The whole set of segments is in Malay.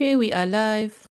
Okay, we are live.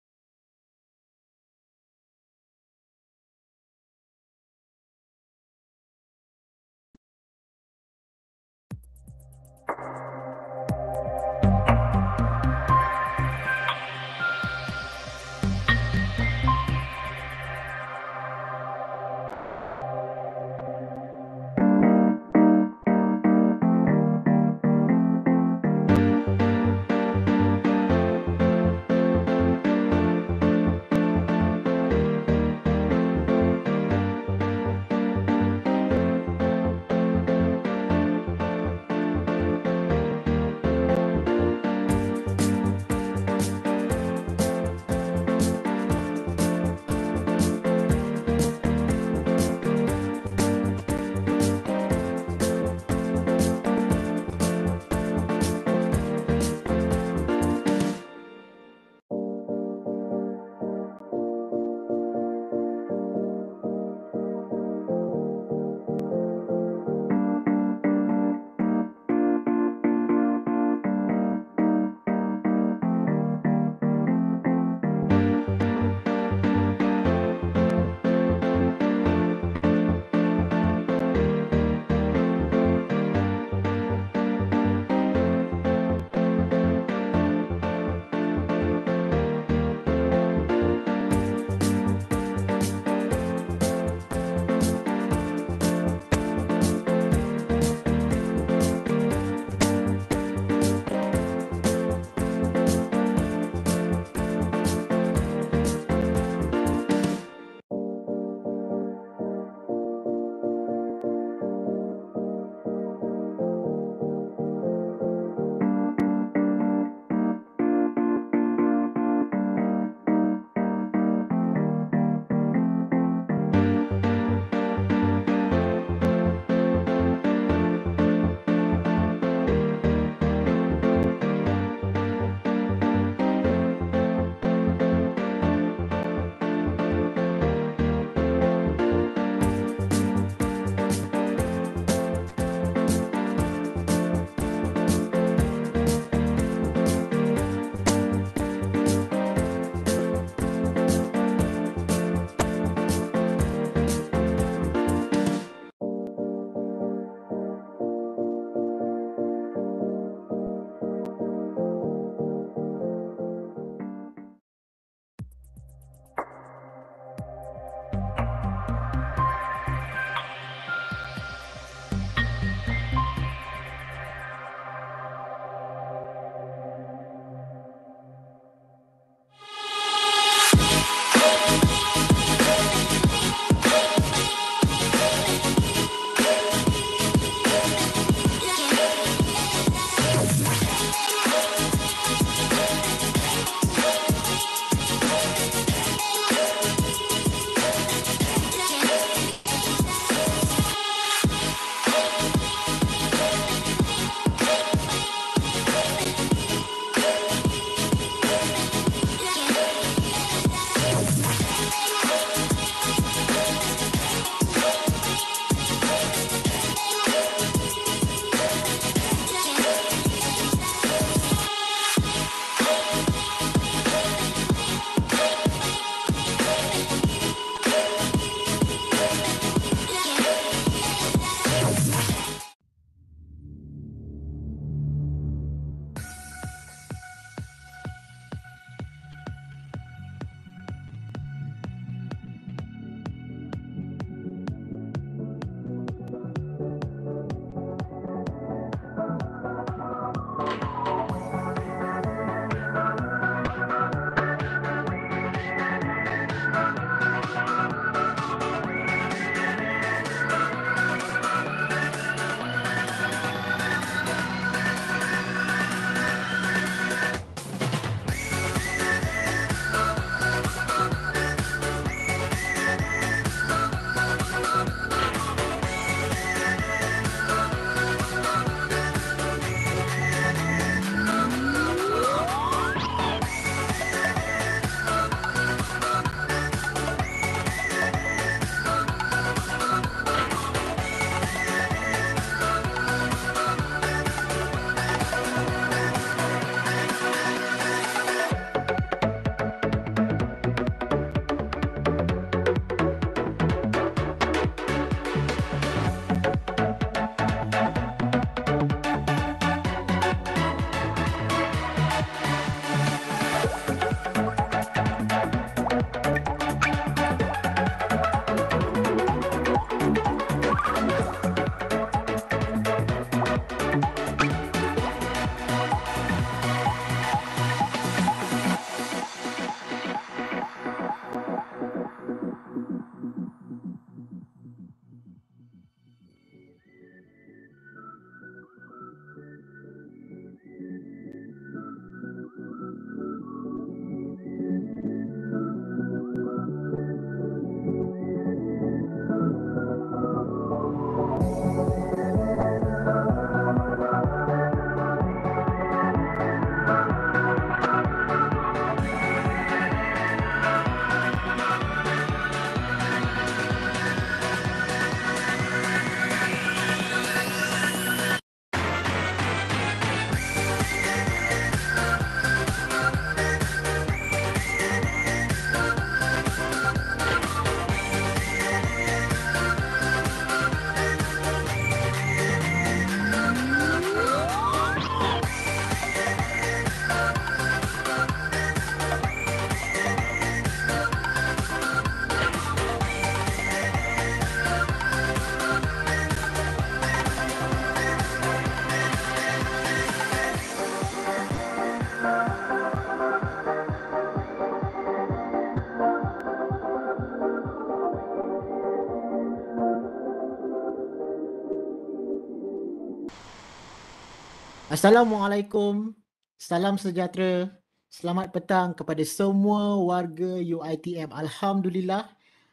Assalamualaikum, salam sejahtera, selamat petang kepada semua warga UITM. Alhamdulillah,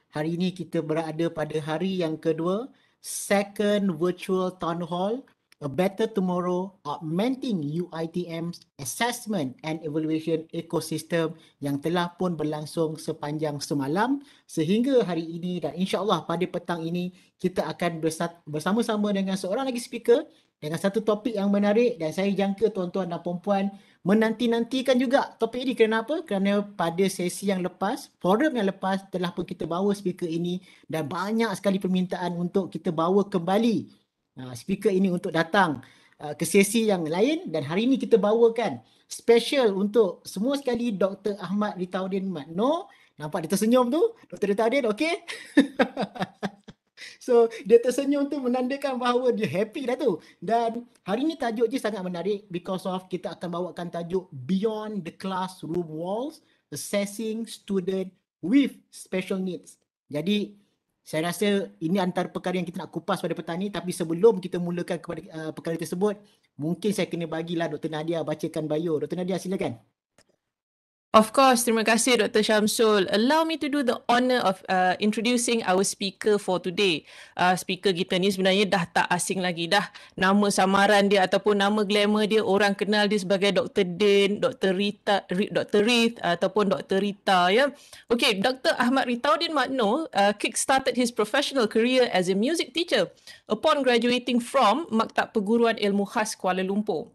hari ini kita berada pada hari yang kedua, second virtual town hall, a better tomorrow, augmenting UITM's assessment and evaluation ecosystem yang telah pun berlangsung sepanjang semalam sehingga hari ini dan insyaAllah pada petang ini kita akan bersama-sama dengan seorang lagi speaker dengan satu topik yang menarik dan saya jangka tuan-tuan dan puan-puan menanti-nantikan juga topik ini. kerana apa? Kerana pada sesi yang lepas, forum yang lepas telah pun kita bawa speaker ini dan banyak sekali permintaan untuk kita bawa kembali uh, speaker ini untuk datang uh, ke sesi yang lain dan hari ini kita bawakan special untuk semua sekali Dr. Ahmad Ritaudin Matno. Nampak dia tersenyum tu? Dr. Ritaudin, okey? So dia tersenyum tu menandakan bahawa dia happy dah tu. Dan hari ni tajuk je sangat menarik because of kita akan bawakan tajuk Beyond the Classroom Walls Assessing Student with Special Needs. Jadi saya rasa ini antara perkara yang kita nak kupas pada petang ni tapi sebelum kita mulakan kepada uh, perkara tersebut mungkin saya kena bagilah Dr. Nadia bacakan bio. Dr. Nadia silakan. Of course, terima kasih Dr. Shamsul. Allow me to do the honour of uh, introducing our speaker for today. Uh, speaker kita ni sebenarnya dah tak asing lagi dah. Nama samaran dia ataupun nama glamour dia, orang kenal dia sebagai Dr. Dan, Dr. Rita, Dr. Rith ataupun Dr. Rita. Ya? Okay, Dr. Ahmad Ritaudin Makno uh, kick-started his professional career as a music teacher upon graduating from Maktab Perguruan Ilmu Khas Kuala Lumpur.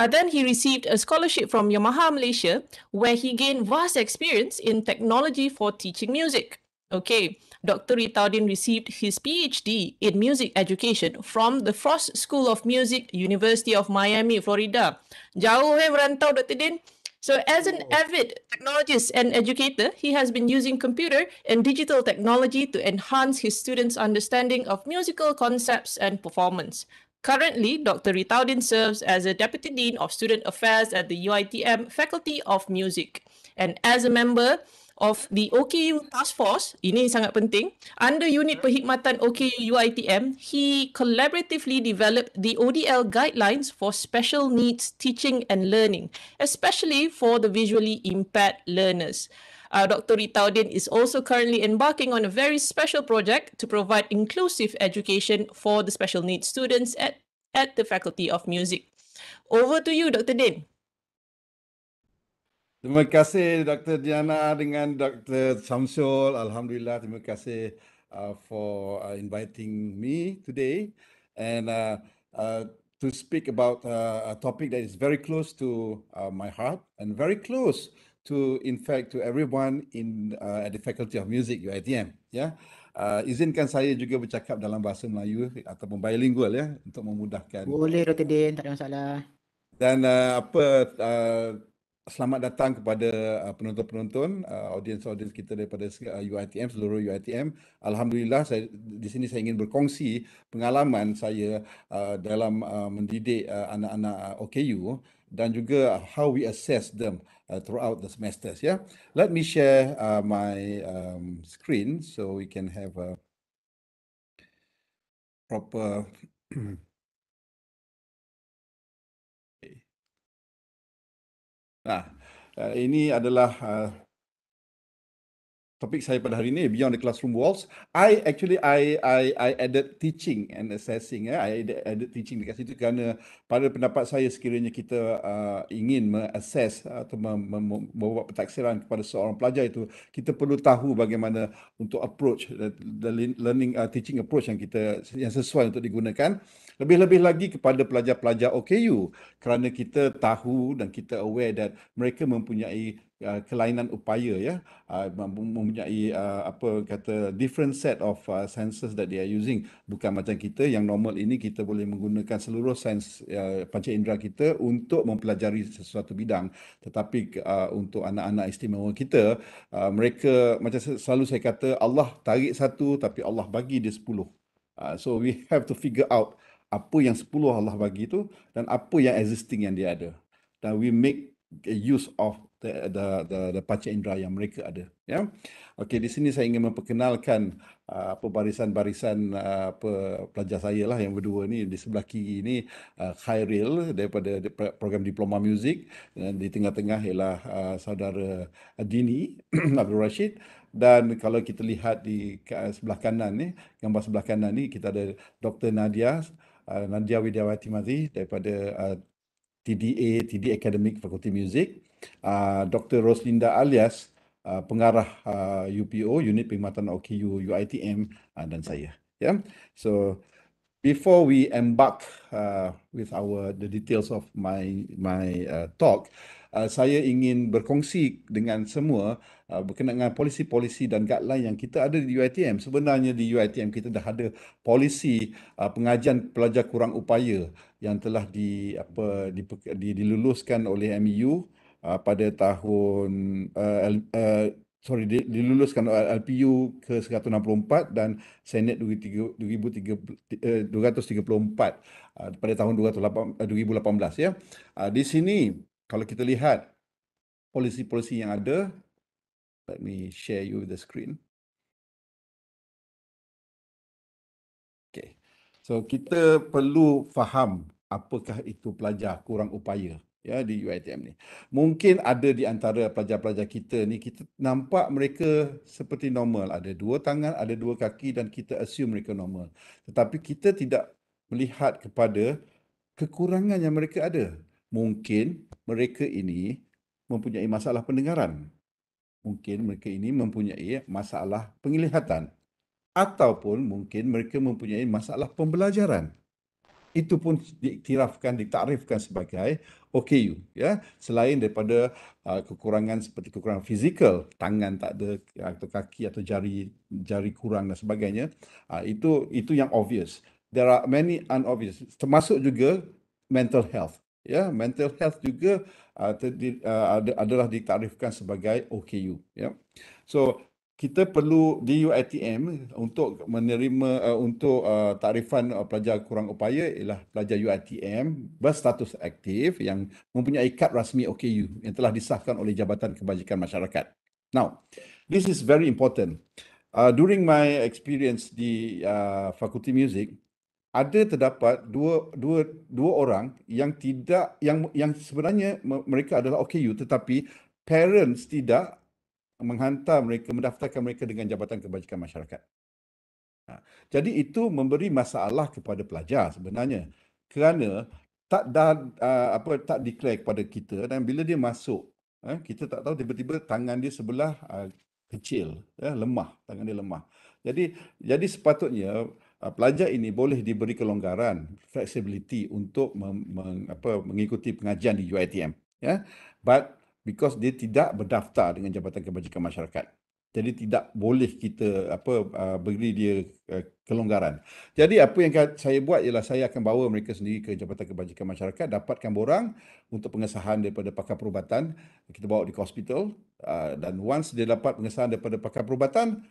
Uh, then he received a scholarship from Yamaha Malaysia, where he gained vast experience in technology for teaching music. Okay, Dr. Ritardin received his PhD in music education from the Frost School of Music, University of Miami, Florida. Jauh eh merantau Dr. Din. So as an oh. avid technologist and educator, he has been using computer and digital technology to enhance his students' understanding of musical concepts and performance. Currently, Dr. Ritaudin serves as a Deputy Dean of Student Affairs at the UITM Faculty of Music and as a member of the OKU Task Force, ini sangat penting, under unit perkhidmatan OKU UITM, he collaboratively developed the ODL guidelines for special needs teaching and learning, especially for the visually impaired learners uh, Dr. Odin is also currently embarking on a very special project to provide inclusive education for the special needs students at, at the Faculty of Music. Over to you, Dr. Din. Terima kasih Dr. Diana dengan Dr. Samsul. Alhamdulillah, terima kasih uh, for uh, inviting me today and uh, uh, to speak about uh, a topic that is very close to uh, my heart and very close to in fact to everyone in uh, at the Faculty of Music UITM ya. Yeah? Uh, izinkan saya juga bercakap dalam bahasa Melayu ataupun bilingual ya yeah, untuk memudahkan. Boleh Dr. Din, tak ada masalah. Dan uh, apa uh, selamat datang kepada uh, penonton-penonton, uh, audiens-audiens kita daripada UITM uh, seluruh UITM. Alhamdulillah saya di sini saya ingin berkongsi pengalaman saya uh, dalam uh, mendidik uh, anak-anak uh, OKU dan juga how we assess them uh, throughout the semesters. Yeah, let me share uh, my um, screen so we can have a proper. okay. Nah, uh, ini adalah. Uh, topik saya pada hari ini beyond the classroom walls i actually i i i added teaching and assessing eh i added, added teaching dekat situ kerana pada pendapat saya sekiranya kita uh, ingin assess uh, atau membawa pentaksiran kepada seorang pelajar itu kita perlu tahu bagaimana untuk approach the, the learning uh, teaching approach yang kita yang sesuai untuk digunakan uh, lebih-lebih lagi kepada pelajar-pelajar OKU kerana kita tahu dan kita aware that mereka mempunyai uh, kelainan upaya ya, uh, mempunyai uh, apa kata different set of uh, senses that they are using. Bukan macam kita yang normal ini kita boleh menggunakan seluruh sense uh, panca indera kita untuk mempelajari sesuatu bidang. Tetapi uh, untuk anak-anak istimewa kita, uh, mereka macam selalu saya kata Allah tarik satu tapi Allah bagi dia sepuluh. Uh, so we have to figure out apa yang 10 Allah bagi tu dan apa yang existing yang dia ada dan we make use of the the the, the panca indera yang mereka ada ya yeah? okey di sini saya ingin memperkenalkan uh, apa barisan-barisan uh, apa pelajar saya lah yang berdua ni di sebelah kiri ni uh, Khairil daripada program diploma music dan di tengah-tengah ialah uh, saudara Dini Abdul Rashid dan kalau kita lihat di sebelah kanan ni gambar sebelah kanan ni kita ada Dr Nadia uh, Nandia Widiawati Mazi daripada uh, TDA, TD Academic Fakulti Music, uh, Dr. Roslinda Alias, uh, pengarah uh, UPO, Unit Perkhidmatan OKU UITM uh, dan saya. Yeah. So, before we embark uh, with our the details of my my uh, talk, Uh, saya ingin berkongsi dengan semua uh, berkenaan dengan polisi-polisi dan guideline yang kita ada di UiTM. Sebenarnya di UiTM kita dah ada polisi uh, pengajian pelajar kurang upaya yang telah di apa di, di diluluskan oleh MEU uh, pada tahun uh, L, uh, sorry diluluskan LPU ke 164 dan Senet eh, 234 uh, pada tahun 2018 eh, ya. Uh, di sini kalau kita lihat polisi-polisi yang ada, let me share you the screen. Okay. So kita perlu faham apakah itu pelajar kurang upaya ya di UiTM ni. Mungkin ada di antara pelajar-pelajar kita ni kita nampak mereka seperti normal, ada dua tangan, ada dua kaki dan kita assume mereka normal. Tetapi kita tidak melihat kepada kekurangan yang mereka ada mungkin mereka ini mempunyai masalah pendengaran. Mungkin mereka ini mempunyai masalah penglihatan. Ataupun mungkin mereka mempunyai masalah pembelajaran. Itu pun diiktirafkan, ditarifkan sebagai OKU. Ya. Selain daripada uh, kekurangan seperti kekurangan fizikal, tangan tak ada, atau kaki atau jari jari kurang dan sebagainya. Uh, itu itu yang obvious. There are many unobvious. Termasuk juga mental health ya mental health juga uh, ah, terdi, uh, ah, ada, adalah ditarifkan sebagai OKU ya so kita perlu di DUITM untuk menerima uh, untuk uh, tarifan uh, pelajar kurang upaya ialah pelajar UITM berstatus aktif yang mempunyai kad rasmi OKU yang telah disahkan oleh Jabatan Kebajikan Masyarakat. Now, this is very important. Uh, during my experience di uh, Fakulti Music, ada terdapat dua dua dua orang yang tidak yang yang sebenarnya mereka adalah OKU tetapi parents tidak menghantar mereka mendaftarkan mereka dengan jabatan kebajikan masyarakat. Ha, jadi itu memberi masalah kepada pelajar sebenarnya kerana tak dah apa tak declare kepada kita dan bila dia masuk eh, kita tak tahu tiba-tiba tangan dia sebelah kecil eh, lemah tangan dia lemah. Jadi jadi sepatutnya Ah, pelajar ini boleh diberi kelonggaran flexibility untuk mem, apa, mengikuti pengajian di UiTM ya yeah? but because dia tidak berdaftar dengan jabatan kebajikan masyarakat jadi tidak boleh kita apa ah, beri dia eh, kelonggaran. Jadi apa yang saya buat ialah saya akan bawa mereka sendiri ke Jabatan Kebajikan Masyarakat dapatkan borang untuk pengesahan daripada pakar perubatan. Kita bawa di hospital ah, dan once dia dapat pengesahan daripada pakar perubatan,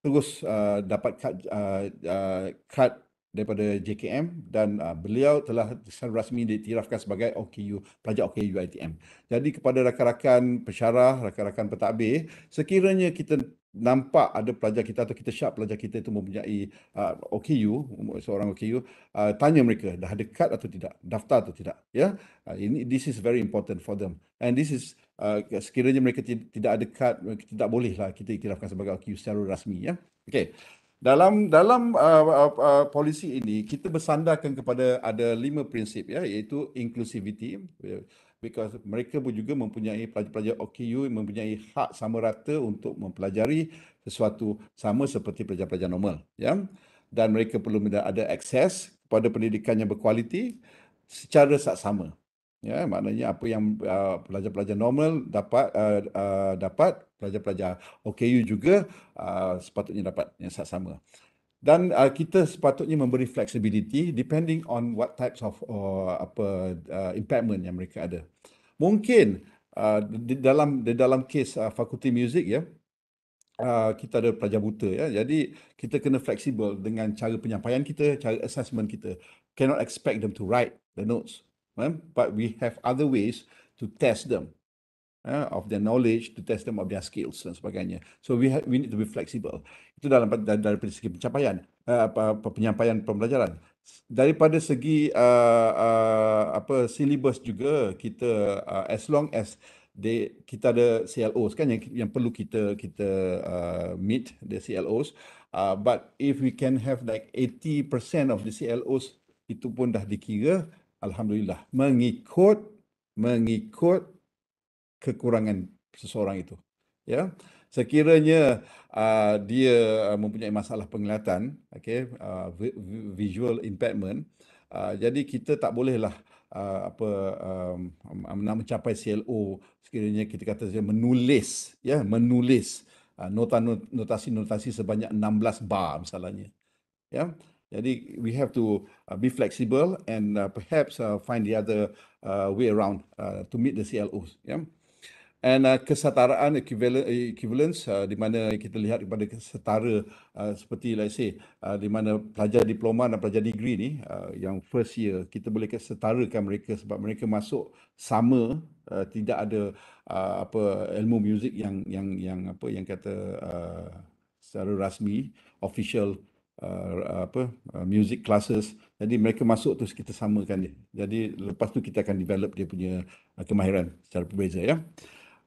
terus uh, dapat kad uh, uh, daripada JKM dan uh, beliau telah secara rasmi ditirafkan sebagai OKU pelajar OKU ITM. Jadi kepada rakan-rakan pensyarah, rakan-rakan pentadbir, sekiranya kita nampak ada pelajar kita atau kita syak pelajar kita itu mempunyai uh, OKU, seorang OKU, uh, tanya mereka dah ada kad atau tidak, daftar atau tidak, ya. Yeah? Uh, ini this is very important for them and this is uh, sekiranya mereka tidak ada kad tidak bolehlah kita iktirafkan sebagai OKU secara rasmi ya okey dalam dalam uh, uh, uh, polisi ini kita bersandarkan kepada ada lima prinsip ya iaitu inclusivity ya, because mereka pun juga mempunyai pelajar-pelajar OKU mempunyai hak sama rata untuk mempelajari sesuatu sama seperti pelajar-pelajar normal ya dan mereka perlu ada akses kepada pendidikan yang berkualiti secara saksama. sama ya maknanya apa yang uh, pelajar-pelajar uh, normal dapat uh, uh, dapat pelajar-pelajar OKU juga uh, sepatutnya dapat yang sama dan uh, kita sepatutnya memberi flexibility depending on what types of uh, apa uh, impairment yang mereka ada mungkin uh, di dalam di dalam kes uh, fakulti music ya Uh, kita ada pelajar buta ya jadi kita kena fleksibel dengan cara penyampaian kita cara assessment kita cannot expect them to write the notes eh? but we have other ways to test them eh? of their knowledge, to test them of their skills dan sebagainya. So we have, we need to be flexible. Itu dalam dari, segi pencapaian eh, apa uh, penyampaian pembelajaran. Daripada segi uh, uh, apa silibus juga kita uh, as long as they, kita ada CLOs kan yang yang perlu kita kita uh, meet the CLOs uh, but if we can have like 80% of the CLOs itu pun dah dikira alhamdulillah mengikut mengikut kekurangan seseorang itu ya sekiranya uh, dia uh, mempunyai masalah penglihatan okey uh, visual impairment uh, jadi kita tak bolehlah uh, apa um, um nak mencapai CLO sekiranya kita kata dia menulis ya menulis uh, nota notasi-notasi sebanyak 16 bar misalnya ya jadi we have to uh, be flexible and uh, perhaps uh, find the other uh, way around uh, to meet the CLOs. Yeah? And uh, kesetaraan equivalence uh, di mana kita lihat kepada kesetara uh, seperti lah, say uh, di mana pelajar diploma dan pelajar degree ni uh, yang first year kita boleh kesetarakan mereka sebab mereka masuk sama uh, tidak ada uh, apa ilmu music yang yang yang apa yang kata uh, secara rasmi official uh, apa uh, music classes jadi mereka masuk tu kita samakan dia jadi lepas tu kita akan develop dia punya uh, kemahiran secara berbeza ya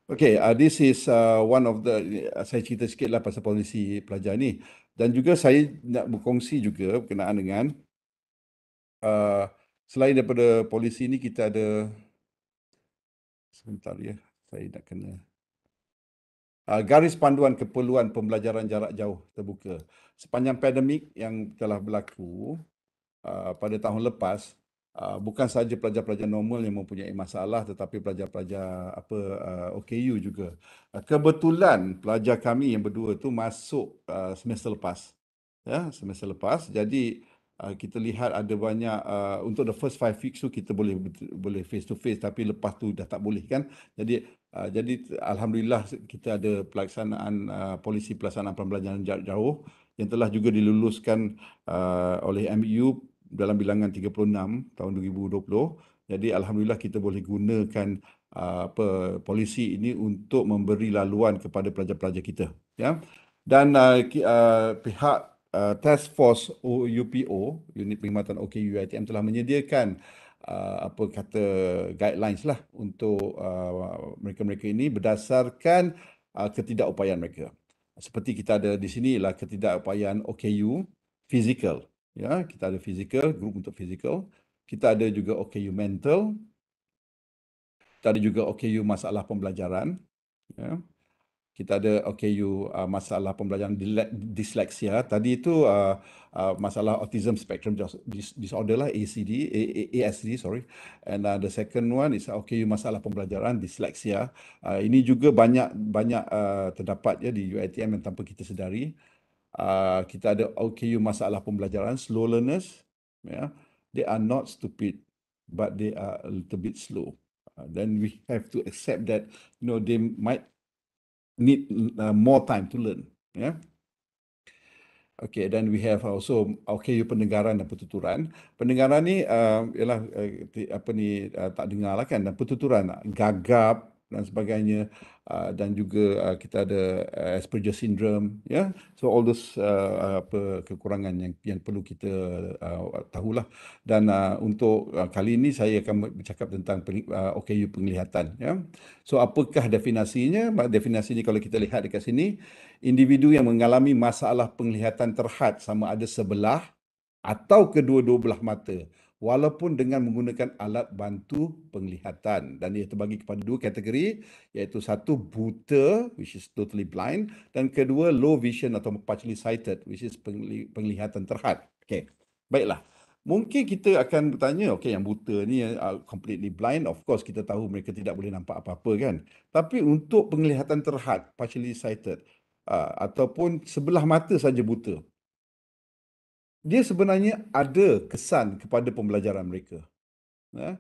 okey uh, this is uh, one of the uh, saya cerita sikitlah pasal polisi pelajar ni dan juga saya nak berkongsi juga berkenaan dengan uh, selain daripada polisi ni kita ada sebentar ya saya nak kena Ah, garis panduan keperluan pembelajaran jarak jauh terbuka. Sepanjang pandemik yang telah berlaku ah, pada tahun lepas, ah, bukan sahaja pelajar-pelajar normal yang mempunyai masalah tetapi pelajar-pelajar apa OKU juga. Kebetulan pelajar kami yang berdua itu masuk semester lepas. Ya, semester lepas. Jadi kita lihat ada banyak uh, untuk the first five weeks tu kita boleh boleh face to face tapi lepas tu dah tak boleh kan jadi Ah, jadi alhamdulillah kita ada pelaksanaan uh, polisi pelaksanaan pembelajaran jarak jauh yang telah juga diluluskan uh, oleh MU dalam bilangan 36 tahun 2020. Jadi alhamdulillah kita boleh gunakan uh, apa polisi ini untuk memberi laluan kepada pelajar-pelajar kita ya. Dan uh, uh, pihak uh, task force UPO unit perkhidmatan OKU ITM telah menyediakan uh, uh, apa kata guidelines lah untuk uh, mereka-mereka uh, ini berdasarkan uh, ketidakupayaan mereka. Seperti kita ada di sini ialah ketidakupayaan OKU physical. Ya, kita ada physical, group untuk physical. Kita ada juga OKU mental. Kita ada juga OKU masalah pembelajaran. Ya kita ada okay you uh, masalah pembelajaran disleksia tadi itu uh, uh, masalah autism spectrum disorder lah ACD A- A- ASD sorry and uh, the second one is okay you masalah pembelajaran disleksia uh, ini juga banyak banyak uh, terdapat ya di UITM yang tanpa kita sedari uh, kita ada okay you masalah pembelajaran slow learners ya yeah. they are not stupid but they are a little bit slow uh, then we have to accept that you know they might need uh, more time to learn. Yeah. Okay, then we have also okay, you pendengaran dan pertuturan. Pendengaran ni uh, ialah uh, apa ni uh, tak dengar lah kan dan pertuturan lah. gagap dan sebagainya uh, dan juga uh, kita ada uh, ah, Asperger syndrome ya yeah? so all those uh, apa kekurangan yang yang perlu kita uh, tahulah dan uh, untuk uh, kali ini saya akan bercakap tentang uh, OKU penglihatan ya yeah? so apakah definasinya definasinya kalau kita lihat dekat sini individu yang mengalami masalah penglihatan terhad sama ada sebelah atau kedua-dua belah mata walaupun dengan menggunakan alat bantu penglihatan dan ia terbagi kepada dua kategori iaitu satu buta which is totally blind dan kedua low vision atau partially sighted which is penglihatan terhad. Okay, Baiklah. Mungkin kita akan bertanya okay yang buta ni eh, uh, completely blind of course kita tahu mereka tidak boleh nampak apa-apa kan. Tapi untuk penglihatan terhad partially sighted uh, ataupun sebelah mata saja buta dia sebenarnya ada kesan kepada pembelajaran mereka. Ya.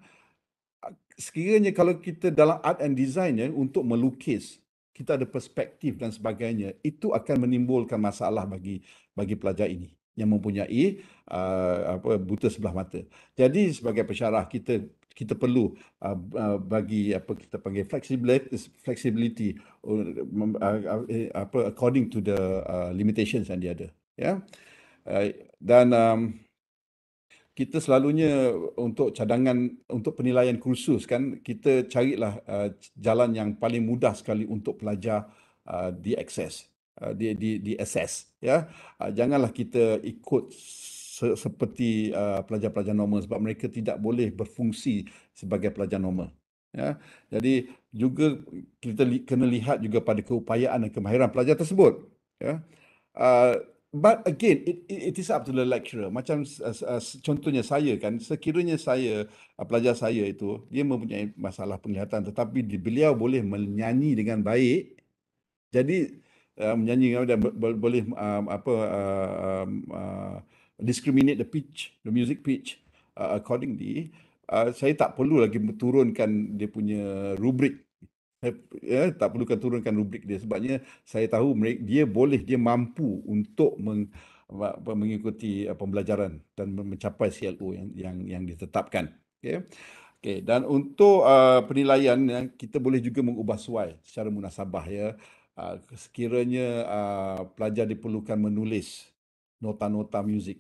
Sekiranya kalau kita dalam art and design ya, untuk melukis, kita ada perspektif dan sebagainya, itu akan menimbulkan masalah bagi bagi pelajar ini yang mempunyai uh, apa, buta sebelah mata. Jadi sebagai pesyarah kita kita perlu uh, bagi apa kita panggil flexibility, flexibility uh, uh, uh, according to the uh, limitations yang dia ada. Ya. Yeah? Eh, dan um, kita selalunya untuk cadangan untuk penilaian kursus kan kita carilah uh, jalan yang paling mudah sekali untuk pelajar uh, di access uh, di di di assess ya uh, janganlah kita ikut se- seperti uh, pelajar-pelajar normal sebab mereka tidak boleh berfungsi sebagai pelajar normal ya jadi juga kita li- kena lihat juga pada keupayaan dan kemahiran pelajar tersebut ya uh, but again it, it it is up to the lecturer macam uh, uh, contohnya saya kan sekiranya saya uh, pelajar saya itu dia mempunyai masalah penglihatan tetapi di, beliau boleh menyanyi dengan baik jadi uh, menyanyi dan bo- boleh uh, apa uh, uh, discriminate the pitch the music pitch uh, accordingly uh, saya tak perlu lagi menurunkan dia punya rubrik ya tak perlukan turunkan rubrik dia sebabnya saya tahu dia boleh dia mampu untuk meng, apa, mengikuti uh, pembelajaran dan mencapai CLO yang yang yang ditetapkan okey okey dan untuk uh, penilaian ya, kita boleh juga mengubah suai secara munasabah ya uh, sekiranya uh, pelajar diperlukan menulis nota-nota muzik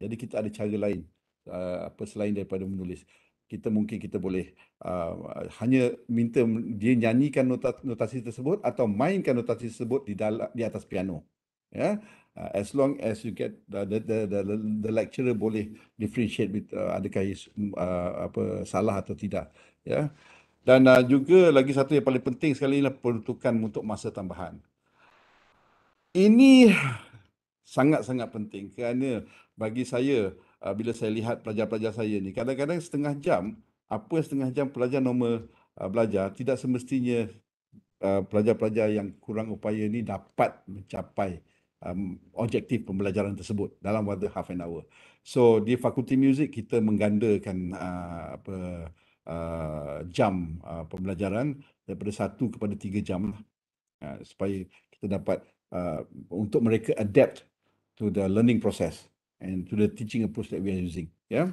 jadi kita ada cara lain uh, apa selain daripada menulis kita mungkin kita boleh uh, hanya minta dia nyanyikan notasi tersebut atau mainkan notasi tersebut di dalam di atas piano ya yeah? uh, as long as you get the the the, the, the lecturer boleh differentiate with, uh, adakah mm, uh, apa salah atau tidak ya yeah? dan uh, juga lagi satu yang paling penting sekali ialah peruntukan untuk masa tambahan ini sangat-sangat penting kerana bagi saya uh, bila saya lihat pelajar-pelajar saya ni kadang-kadang setengah jam apa yang setengah jam pelajar normal uh, belajar tidak semestinya uh, pelajar-pelajar yang kurang upaya ni dapat mencapai um, objektif pembelajaran tersebut dalam waktu half an hour. So di fakulti music kita menggandakan uh, apa uh, jam uh, pembelajaran daripada satu kepada tiga jam lah. Uh, supaya kita dapat uh, untuk mereka adapt to the learning process and to the teaching approach that we are using. Yeah.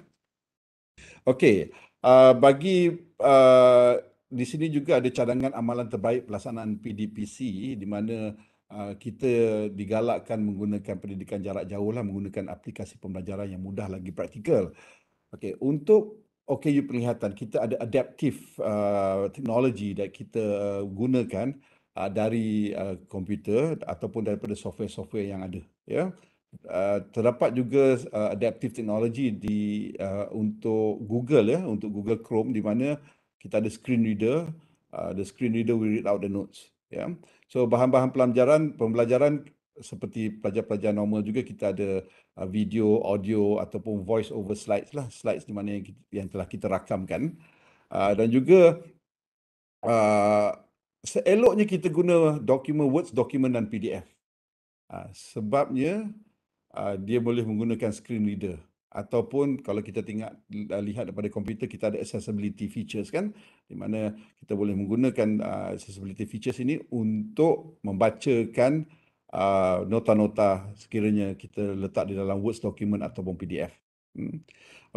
Okay. Uh, bagi uh, di sini juga ada cadangan amalan terbaik pelaksanaan PDPC di mana uh, kita digalakkan menggunakan pendidikan jarak jauh lah menggunakan aplikasi pembelajaran yang mudah lagi praktikal. Okay. Untuk OKU penglihatan, kita ada adaptif uh, technology that kita uh, gunakan uh, dari uh, komputer ataupun daripada software-software yang ada. Ya. Yeah. Uh, terdapat juga uh, adaptive technology di uh, untuk Google ya untuk Google Chrome di mana kita ada screen reader uh, the screen reader will read out the notes ya yeah. so bahan-bahan pelajaran, pembelajaran seperti pelajar-pelajar normal juga kita ada uh, video audio ataupun voice over slides lah slides di mana yang, yang telah kita rakamkan uh, dan juga uh, seeloknya kita guna document words document dan PDF uh, sebabnya Uh, dia boleh menggunakan screen reader ataupun kalau kita tengok uh, lihat daripada komputer kita ada accessibility features kan di mana kita boleh menggunakan uh, accessibility features ini untuk membacakan uh, nota-nota sekiranya kita letak di dalam Word document ataupun PDF. Hmm.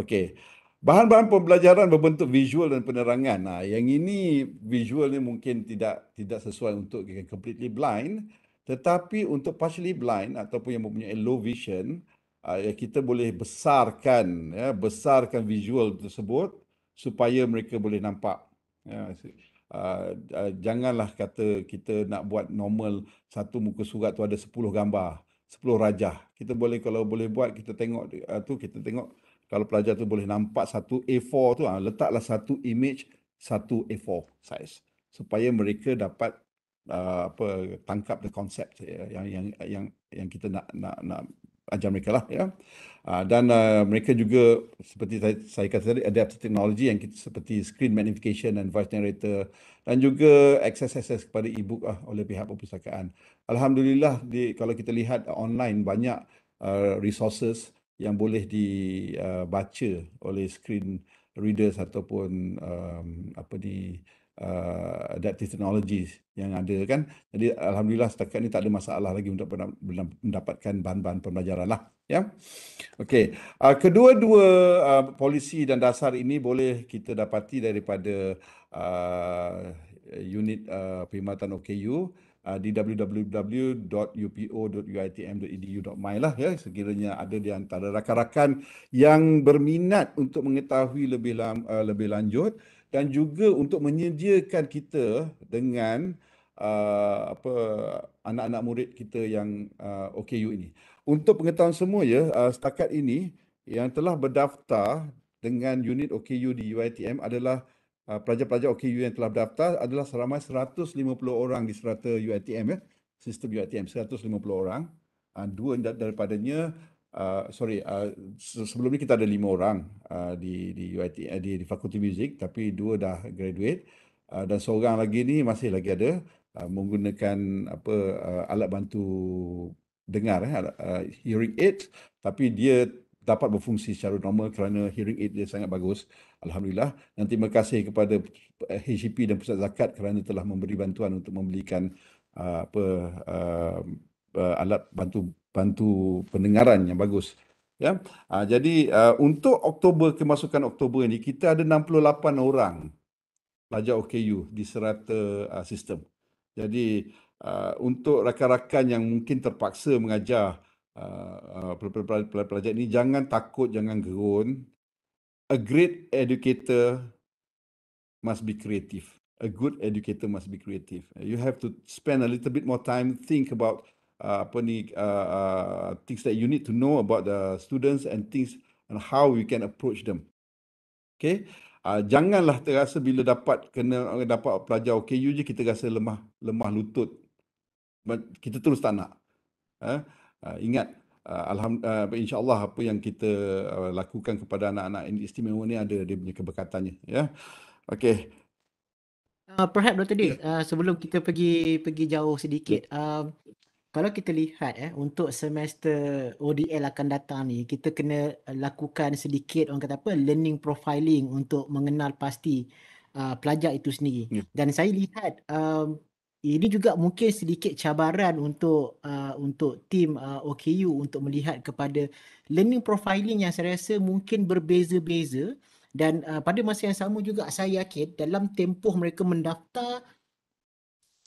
Okey. Bahan-bahan pembelajaran berbentuk visual dan penerangan. Nah, yang ini visual ni mungkin tidak tidak sesuai untuk completely blind. Tetapi untuk partially blind ataupun yang mempunyai low vision, uh, kita boleh besarkan ya, besarkan visual tersebut supaya mereka boleh nampak. Ya. Uh, uh, janganlah kata kita nak buat normal satu muka surat tu ada 10 gambar, 10 rajah. Kita boleh kalau boleh buat kita tengok uh, tu kita tengok kalau pelajar tu boleh nampak satu A4 tu uh, letaklah satu image satu A4 size supaya mereka dapat uh, apa tangkap the concept ya, yang yang yang yang kita nak nak nak ajar mereka lah ya. Uh, dan uh, mereka juga seperti saya, saya kata tadi ada teknologi yang kita, seperti screen magnification and voice narrator dan juga access access kepada e-book uh, oleh pihak perpustakaan. Alhamdulillah di kalau kita lihat online banyak uh, resources yang boleh dibaca uh, oleh screen readers ataupun um, apa di uh, adaptive technology yang ada kan. Jadi alhamdulillah setakat ni tak ada masalah lagi untuk mendapatkan bahan-bahan pembelajaran lah. Ya. Okey. Uh, kedua-dua uh, polisi dan dasar ini boleh kita dapati daripada uh, unit uh, perkhidmatan OKU uh, di www.upo.uitm.edu.my lah ya sekiranya ada di antara rakan-rakan yang berminat untuk mengetahui lebih lam, uh, lebih lanjut dan juga untuk menyediakan kita dengan uh, apa anak-anak murid kita yang uh, OKU ini. Untuk pengetahuan semua ya, uh, setakat ini yang telah berdaftar dengan unit OKU di UiTM adalah uh, pelajar-pelajar OKU yang telah berdaftar adalah seramai 150 orang di serata UiTM ya, sistem UiTM 150 orang. Uh, dua daripadanya Uh, sorry uh, sebelum ni kita ada lima orang uh, di di UIT uh, eh, di, di Fakulti Music tapi dua dah graduate uh, dan seorang lagi ni masih lagi ada uh, menggunakan apa uh, alat bantu dengar eh uh, hearing aid tapi dia dapat berfungsi secara normal kerana hearing aid dia sangat bagus alhamdulillah Nanti terima kasih kepada HCP dan pusat zakat kerana telah memberi bantuan untuk membelikan uh, apa uh, uh, alat bantu bantu pendengaran yang bagus. Ya. Ha, jadi uh, untuk Oktober kemasukan Oktober ini kita ada 68 orang pelajar OKU di serata uh, sistem. Jadi uh, untuk rakan-rakan yang mungkin terpaksa mengajar pelajar-pelajar uh, ini jangan takut jangan gerun. A great educator must be creative. A good educator must be creative. You have to spend a little bit more time think about uh, apa ni uh, uh, things that you need to know about the students and things and how we can approach them. Okay, uh, janganlah terasa bila dapat kena dapat pelajar OKU je kita rasa lemah lemah lutut. But kita terus tak nak. Uh, uh, ingat uh, alhamdulillah uh, insyaallah apa yang kita uh, lakukan kepada anak-anak ini istimewa ni ada dia punya keberkatannya ya. Yeah? Okey. Uh, perhaps Dr. Dik yeah. uh, sebelum kita pergi pergi jauh sedikit yeah. Um, kalau kita lihat eh untuk semester ODL akan datang ni kita kena lakukan sedikit orang kata apa learning profiling untuk mengenal pasti uh, pelajar itu sendiri yeah. dan saya lihat um, ini juga mungkin sedikit cabaran untuk uh, untuk tim uh, OKU untuk melihat kepada learning profiling yang saya rasa mungkin berbeza-beza dan uh, pada masa yang sama juga saya yakin dalam tempoh mereka mendaftar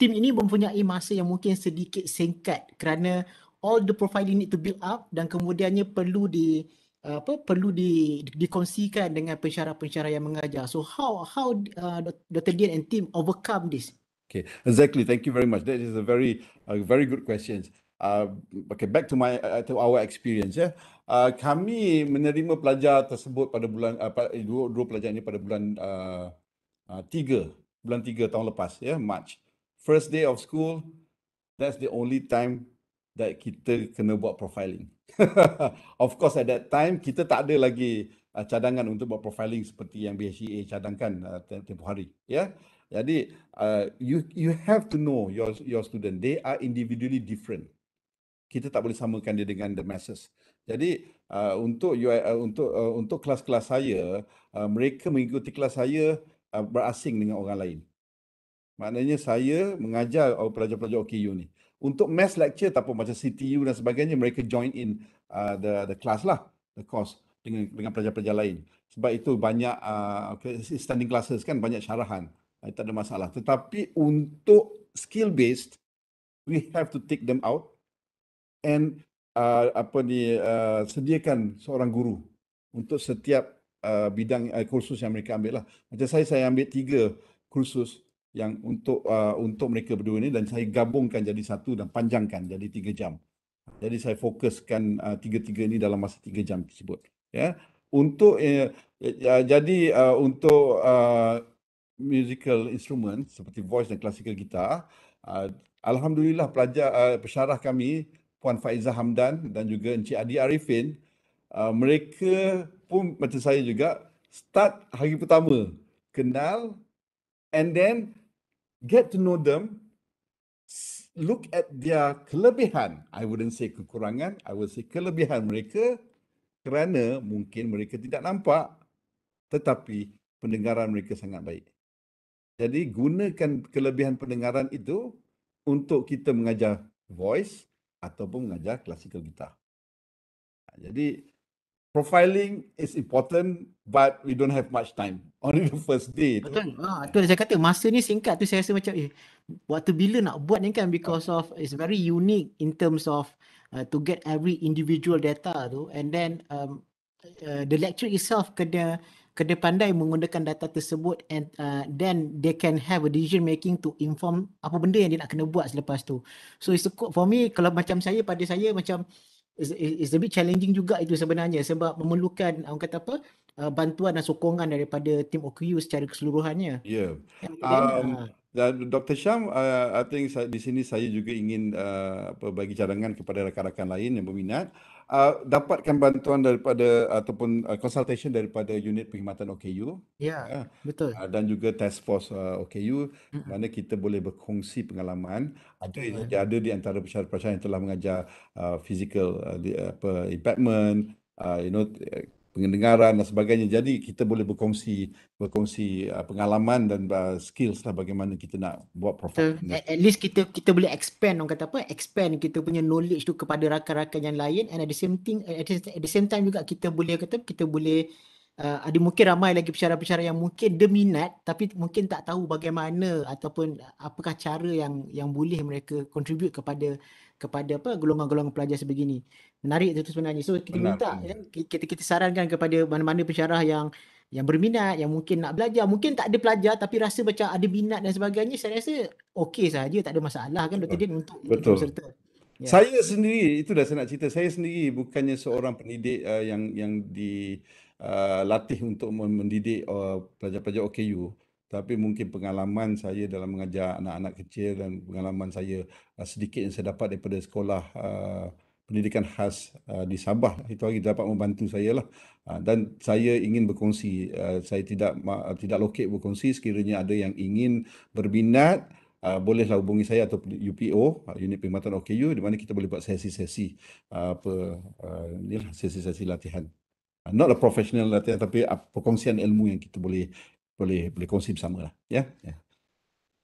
tim ini mempunyai masa yang mungkin sedikit singkat kerana all the profile need to build up dan kemudiannya perlu di uh, apa perlu di dikongsikan dengan pensyarah-pensyarah yang mengajar. So how how uh, Dr. Dean and team overcome this? Okay, exactly. Thank you very much. That is a very a very good questions. Uh, okay, back to my uh, to our experience. Yeah, uh, kami menerima pelajar tersebut pada bulan uh, eh, dua dua pelajar ini pada bulan uh, uh, tiga bulan tiga tahun lepas. Yeah, March first day of school, that's the only time that kita kena buat profiling. of course, at that time, kita tak ada lagi uh, cadangan untuk buat profiling seperti yang BHEA cadangkan uh, tempoh hari. Yeah? Jadi, uh, you you have to know your your student. They are individually different. Kita tak boleh samakan dia dengan the masses. Jadi, uh, untuk UI, uh, untuk uh, untuk kelas-kelas saya, uh, mereka mengikuti kelas saya uh, berasing dengan orang lain. Maknanya saya mengajar pelajar-pelajar OKU ni. Untuk mass lecture ataupun macam CTU dan sebagainya, mereka join in uh, the the class lah, the course dengan dengan pelajar-pelajar lain. Sebab itu banyak uh, standing classes kan, banyak syarahan. Uh, tak ada masalah. Tetapi untuk skill-based, we have to take them out and uh, apa ni, uh, sediakan seorang guru untuk setiap uh, bidang uh, kursus yang mereka ambil lah. Macam saya, saya ambil tiga kursus yang untuk uh, untuk mereka berdua ini dan saya gabungkan jadi satu dan panjangkan jadi tiga jam. Jadi saya fokuskan uh, tiga-tiga ini dalam masa tiga jam tersebut. Ya, untuk uh, uh, jadi uh, untuk uh, musical instrument seperti voice dan klasikal gitar, uh, alhamdulillah pelajar uh, pesarah kami Puan Faizah Hamdan dan juga Encik Adi Arifin, uh, mereka pun macam saya juga start hari pertama kenal and then get to know them look at their kelebihan i wouldn't say kekurangan i would say kelebihan mereka kerana mungkin mereka tidak nampak tetapi pendengaran mereka sangat baik jadi gunakan kelebihan pendengaran itu untuk kita mengajar voice ataupun mengajar klasikal gitar jadi profiling is important but we don't have much time only the first day betul Ah, tu saya kata masa ni singkat tu saya rasa macam eh waktu bila nak buat ni kan because of it's very unique in terms of uh, to get every individual data tu and then um, uh, the lecturer itself kena kena pandai menggunakan data tersebut and uh, then they can have a decision making to inform apa benda yang dia nak kena buat selepas tu so it's a, for me kalau macam saya pada saya macam it's, it's a bit challenging juga itu sebenarnya sebab memerlukan orang kata apa uh, bantuan dan sokongan daripada tim OQU secara keseluruhannya. Yeah. Ya. Then, um uh, dan Dr. Syam, uh, I think di sini saya juga ingin uh, bagi cadangan kepada rakan-rakan lain yang berminat uh, dapatkan bantuan daripada ataupun uh, consultation daripada unit perkhidmatan OKU. Ya, yeah, uh, betul. Uh, dan juga task force uh, OKU mm-hmm. mana kita boleh berkongsi pengalaman. Ada mm-hmm. ada di antara pesara-pesara yang telah mengajar uh, physical uh, the, apa equipment uh, you know pendengaran dan sebagainya. Jadi kita boleh berkongsi berkongsi uh, pengalaman dan uh, skills lah bagaimana kita nak buat profit. So, at, at least kita kita boleh expand orang kata apa? Expand kita punya knowledge tu kepada rakan-rakan yang lain and at the same thing at the, at the same time juga kita boleh kata kita boleh Uh, ada mungkin ramai lagi pesara-pesara yang mungkin deminat, tapi mungkin tak tahu bagaimana ataupun apakah cara yang yang boleh mereka contribute kepada kepada apa golongan-golongan pelajar sebegini menarik tu sebenarnya. So kita minta kan kita kita sarankan kepada mana-mana pensyarah yang yang berminat yang mungkin nak belajar, mungkin tak ada pelajar tapi rasa macam ada minat dan sebagainya, saya rasa okey saja, tak ada masalah kan Dr. Din untuk Betul. serta. Ya. Saya sendiri itu dah saya nak cerita. Saya sendiri bukannya seorang pendidik uh, yang yang dilatih eh, uh, untuk mendidik uh, pelajar-pelajar OKU tapi mungkin pengalaman saya dalam mengajar anak-anak kecil dan pengalaman saya uh, sedikit yang saya dapat daripada sekolah uh, pendidikan khas uh, di Sabah itu lagi dapat membantu saya lah uh, dan saya ingin berkongsi uh, saya tidak ma- uh, tidak loket berkongsi sekiranya ada yang ingin berminat Uh, bolehlah hubungi saya atau UPO uh, unit perkhidmatan OKU di mana kita boleh buat sesi-sesi uh, uh, lah, sesi-sesi latihan uh, not a professional latihan tapi uh, perkongsian ilmu yang kita boleh boleh boleh kongsi bersama lah ya yeah?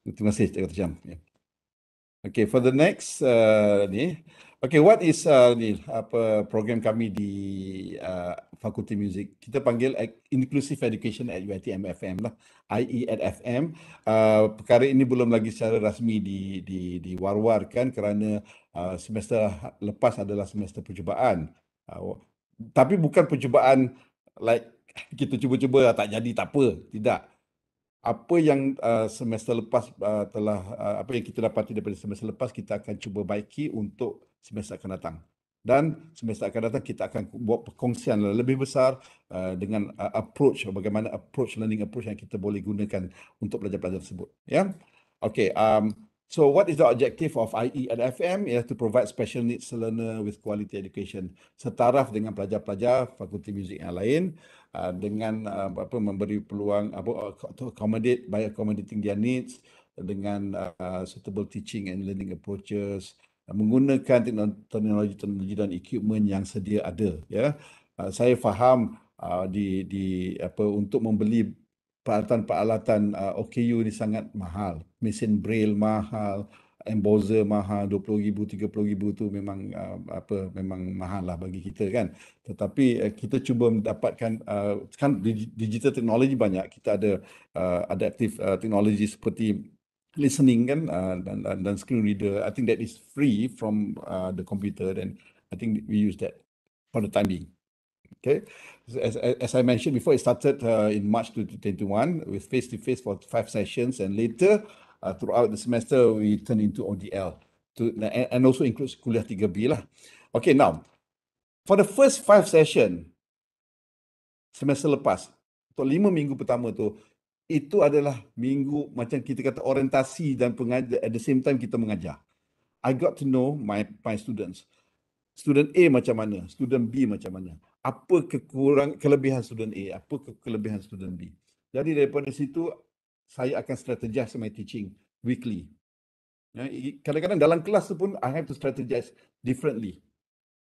yeah. terima kasih Cik Kata Jam yeah. okay for the next uh, ni Okay, what is uh, ni apa program kami di uh, Fakulti Music? Kita panggil Inclusive Education at UITM FM lah, IE at FM. Uh, perkara ini belum lagi secara rasmi di di di warwarkan kerana uh, semester lepas adalah semester percubaan. Uh, tapi bukan percubaan like kita cuba-cuba ah, tak jadi tak apa, tidak apa yang uh, semester lepas uh, telah uh, apa yang kita dapati daripada semester lepas kita akan cuba baiki untuk semester akan datang dan semester akan datang kita akan buat perkongsian lah lebih besar uh, dengan uh, approach bagaimana approach learning approach yang kita boleh gunakan untuk pelajar-pelajar tersebut ya yeah? okey um so what is the objective of IE and FM is to provide special needs learner with quality education setaraf dengan pelajar-pelajar fakulti muzik yang lain Uh, dengan uh, apa memberi peluang apa to uh, accommodate by accommodating their needs dengan uh, suitable teaching and learning approaches uh, menggunakan teknologi-teknologi dan equipment yang sedia ada ya yeah. uh, saya faham uh, di di apa untuk membeli peralatan-peralatan uh, OKU ini sangat mahal mesin braille mahal embosser mahal 20 ribu 30 ribu tu memang uh, apa memang mahal lah bagi kita kan tetapi uh, kita cuba mendapatkan uh, kan digital technology banyak kita ada uh, adaptive uh, technology seperti listening kan uh, dan, dan dan screen reader i think that is free from uh, the computer then i think we use that for the time being okay as, as i mentioned before it started uh, in march 2021 with face to face for five sessions and later uh, throughout the semester we turn into ODL to and, and also includes kuliah 3B lah. Okay, now for the first five session semester lepas atau lima minggu pertama tu itu adalah minggu macam kita kata orientasi dan pengajar at the same time kita mengajar. I got to know my my students. Student A macam mana, student B macam mana. Apa kekurangan kelebihan student A, apa kelebihan student B. Jadi daripada situ saya akan strategize my teaching weekly. Ya, kadang-kadang dalam kelas tu pun, I have to strategize differently.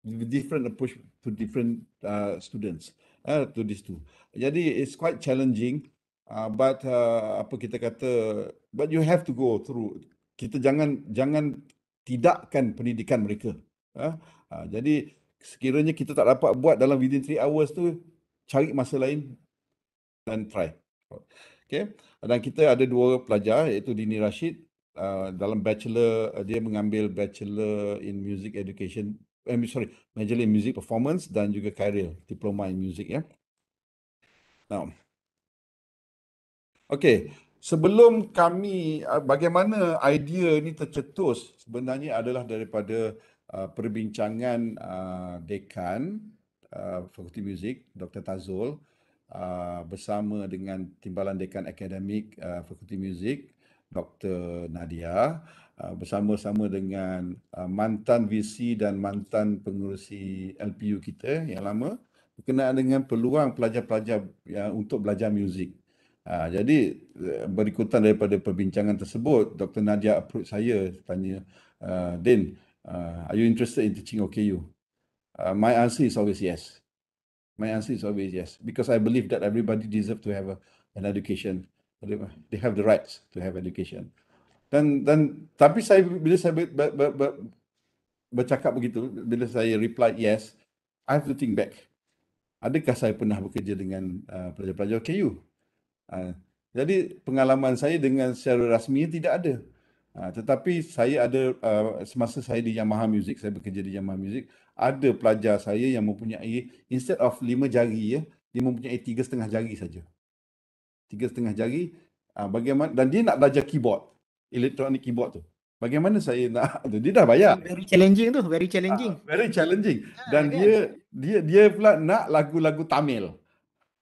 Different approach to different uh, students. Uh, to this two. Jadi, it's quite challenging. Uh, but, uh, apa kita kata, but you have to go through. Kita jangan, jangan tidakkan pendidikan mereka. Uh, uh, jadi, sekiranya kita tak dapat buat dalam within three hours tu, cari masa lain dan try. Uh, Okay. Dan kita ada dua pelajar iaitu Dini Rashid uh, dalam bachelor uh, dia mengambil bachelor in music education eh, sorry, major in music performance dan juga Kairil diploma in music ya. Yeah. Now. Okay. Sebelum kami uh, bagaimana idea ini tercetus sebenarnya adalah daripada uh, perbincangan uh, dekan uh, Fakulti Muzik Dr. Tazul Uh, bersama dengan timbalan dekan akademik uh, Fakulti Muzik Dr. Nadia uh, bersama-sama dengan uh, mantan VC dan mantan pengurusi LPU kita yang lama berkenaan dengan peluang pelajar-pelajar ya, untuk belajar muzik. Ha, jadi uh, berikutan daripada perbincangan tersebut, Dr. Nadia approach saya tanya, uh, Din, uh, are you interested in teaching OKU? Uh, my answer is always yes. My answer is always yes, because I believe that everybody deserve to have a, an education. They have the rights to have education. Dan dan tapi saya bila saya ber, ber, ber, ber, bercakap begitu, bila saya reply yes, I have to think back. Adakah saya pernah bekerja dengan uh, pelajar-pelajar KU? Uh, jadi pengalaman saya dengan secara rasmi tidak ada. Ah, tetapi saya ada uh, semasa saya di Yamaha Music, saya bekerja di Yamaha Music, ada pelajar saya yang mempunyai instead of lima jari ya, dia mempunyai tiga setengah jari saja. Tiga setengah jari uh, bagaimana dan dia nak belajar keyboard, elektronik keyboard tu. Bagaimana saya nak dia dah bayar. Very challenging tu, very challenging. Uh, very challenging. Dan ah, kan? dia, dia dia dia pula nak lagu-lagu Tamil.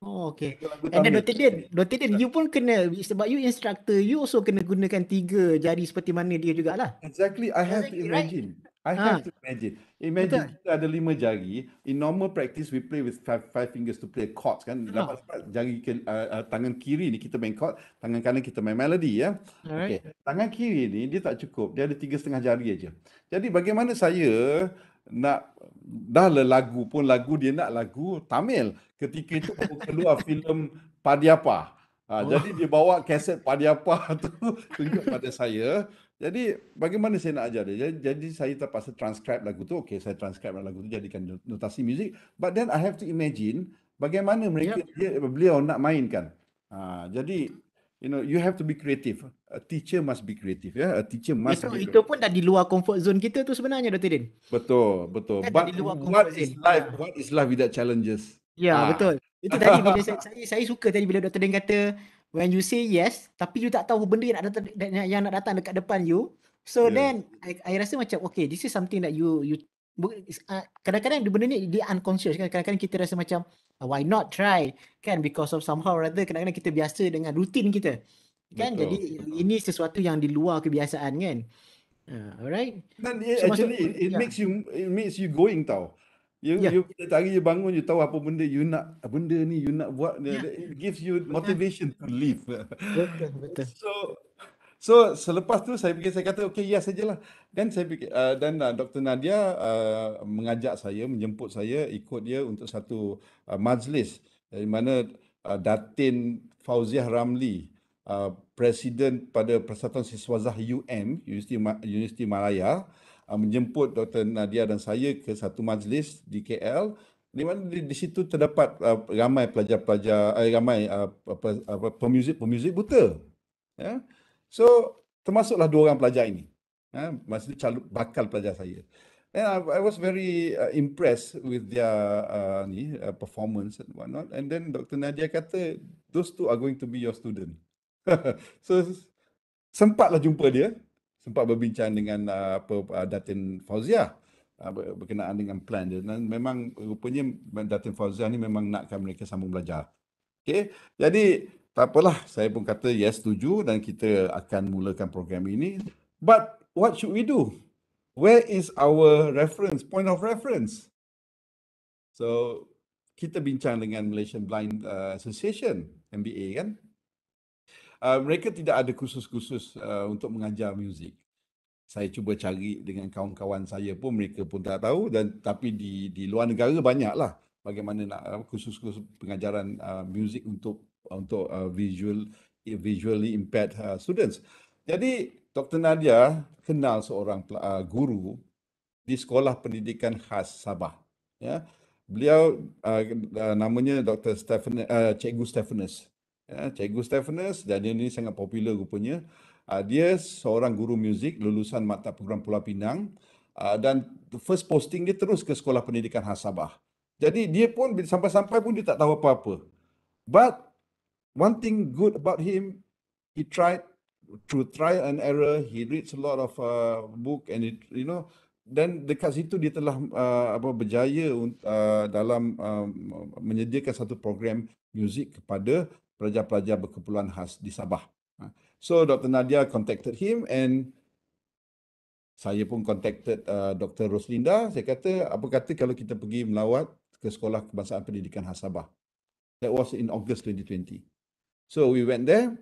Oh okay. Jadi, And then Dr. Din, Dr. Din, you pun kena sebab you instructor, you also kena gunakan tiga jari seperti mana dia jugalah. Exactly. I have exactly, to imagine. Right? I have ha. to imagine. Imagine Betul. kita ada lima jari. In normal practice, we play with five, five fingers to play chords kan. Ha. Lepas jari ke, uh, uh, tangan kiri ni kita main chord, tangan kanan kita main melody ya. Alright. Okay. Tangan kiri ni dia tak cukup. Dia ada tiga setengah jari aja. Jadi bagaimana saya nak dah le lagu pun lagu dia nak lagu Tamil ketika itu baru keluar filem Padiapa. Ha, oh. jadi dia bawa kaset Padiapa tu tunjuk pada saya. Jadi bagaimana saya nak ajar dia? Jadi, jadi saya terpaksa transcribe lagu tu. Okey, saya transcribe lagu tu jadikan notasi muzik. But then I have to imagine bagaimana mereka yep. dia, beliau nak mainkan. Ha, jadi you know you have to be creative a teacher must be creative yeah a teacher must itu, be itu pun dah di luar comfort zone kita tu sebenarnya Dr Din betul betul kan but what is zone. life ah. what is life without challenges ya yeah, ah. betul itu tadi bila saya, saya suka tadi bila Dr Din kata when you say yes tapi you tak tahu benda yang nak datang yang nak datang dekat depan you so yeah. then I, i rasa macam okay this is something that you you ah, kadang-kadang benda ni dia unconscious kan kadang-kadang kita rasa macam Ah, why not try kan because of somehow rather kadang-kadang kita biasa dengan rutin kita kan betul, jadi betul. ini sesuatu yang di luar kebiasaan kan uh, alright dan so, actually maksud, it, it yeah. makes you it makes you going tau you yeah. you bila tadi you bangun you tahu apa benda you nak benda ni you nak buat yeah. it gives you motivation yeah. to live betul betul so So selepas tu saya fikir saya kata okey ya yes, sajalah. Dan saya fikir uh, dan uh, ah, Dr Nadia uh, mengajak saya menjemput saya ikut dia untuk satu uh, majlis di mana uh, Datin Fauziah Ramli uh, presiden pada Persatuan Siswa Zah UM Universiti, Ma- Universiti Malaya uh, menjemput Dr Nadia dan saya ke satu majlis di KL di mana di, di situ terdapat uh, ramai pelajar-pelajar uh, ramai uh, apa apa pemuzik-pemuzik buta. Ya. Yeah? So, termasuklah dua orang pelajar ini. Ha, masa itu calon bakal pelajar saya. And I, I was very uh, impressed with their uh, ni, uh, performance and whatnot. And then Dr. Nadia kata, those two are going to be your student. so, sempatlah jumpa dia. Sempat berbincang dengan uh, apa, uh, Datin Fauzia uh, berkenaan dengan plan dia dan memang rupanya Datin Fauzia ni memang nakkan mereka sambung belajar. Okay, Jadi tak apalah saya pun kata yes setuju dan kita akan mulakan program ini but what should we do where is our reference point of reference so kita bincang dengan Malaysian Blind uh, Association MBA kan uh, mereka tidak ada kursus-kursus uh, untuk mengajar muzik saya cuba cari dengan kawan-kawan saya pun mereka pun tak tahu dan tapi di di luar negara banyaklah bagaimana nak uh, khusus-khusus pengajaran uh, muzik untuk untuk uh, visual visually impaired uh, students. Jadi Dr Nadia kenal seorang uh, guru di sekolah pendidikan khas Sabah. Ya. Beliau uh, uh, namanya Dr Stephen uh, Cikgu Stephanus. Ya, Cikgu Stephanus dan dia ni sangat popular rupanya. Uh, dia seorang guru muzik lulusan mata program Pulau Pinang uh, dan first posting dia terus ke sekolah pendidikan khas Sabah. Jadi dia pun sampai-sampai pun dia tak tahu apa-apa. But one thing good about him, he tried to try and error. He reads a lot of uh, book and it, you know, then dekat situ dia telah uh, apa berjaya uh, dalam uh, menyediakan satu program muzik kepada pelajar-pelajar berkepulauan khas di Sabah. Ha. So Dr Nadia contacted him and saya pun contacted uh, Dr Roslinda. Saya kata apa kata kalau kita pergi melawat ke sekolah kebangsaan pendidikan khas Sabah. That was in August 2020. So we went there.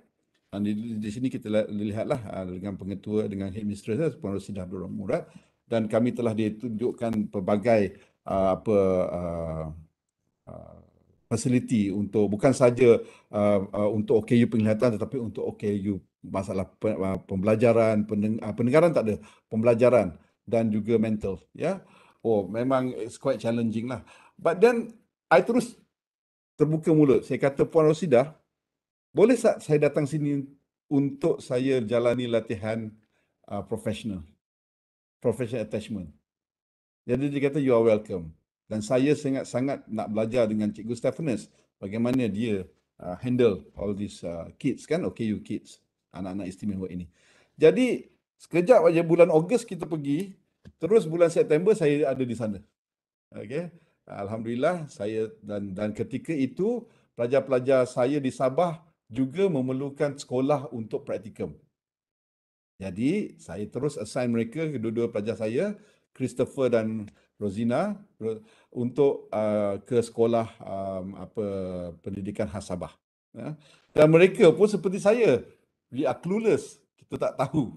And di, di sini kita lihatlah ah, dengan pengetua, dengan headmistress, eh, Puan Rosidah Abdul Murad. Dan kami telah ditunjukkan pelbagai uh, apa uh, uh, fasiliti untuk bukan saja uh, uh, untuk OKU penglihatan tetapi untuk OKU masalah pembelajaran pendeng- uh, pendengaran tak ada pembelajaran dan juga mental ya yeah? oh memang it's quite challenging lah but then I terus terbuka mulut saya kata Puan Rosidah boleh tak saya datang sini untuk saya jalani latihan uh, professional, professional attachment. Jadi dia kata, you are welcome. Dan saya sangat-sangat nak belajar dengan Cikgu Stephanus bagaimana dia uh, handle all these uh, kids kan, Okay you kids, anak-anak istimewa ini. Jadi sekejap aja bulan Ogos kita pergi, terus bulan September saya ada di sana. Okay. Alhamdulillah saya dan dan ketika itu pelajar-pelajar saya di Sabah juga memerlukan sekolah untuk praktikum. Jadi saya terus assign mereka kedua-dua pelajar saya, Christopher dan Rosina untuk uh, ke sekolah um, apa pendidikan hasabah. Ya. Dan mereka pun seperti saya, we are clueless, kita tak tahu.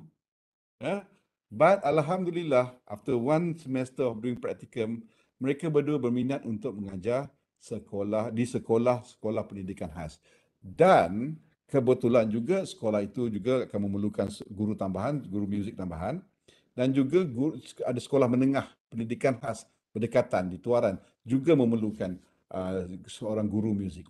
Ya. But alhamdulillah after one semester of doing practicum, mereka berdua berminat untuk mengajar sekolah di sekolah sekolah pendidikan khas dan kebetulan juga sekolah itu juga akan memerlukan guru tambahan, guru muzik tambahan dan juga guru, ada sekolah menengah pendidikan khas berdekatan di Tuaran juga memerlukan uh, seorang guru muzik.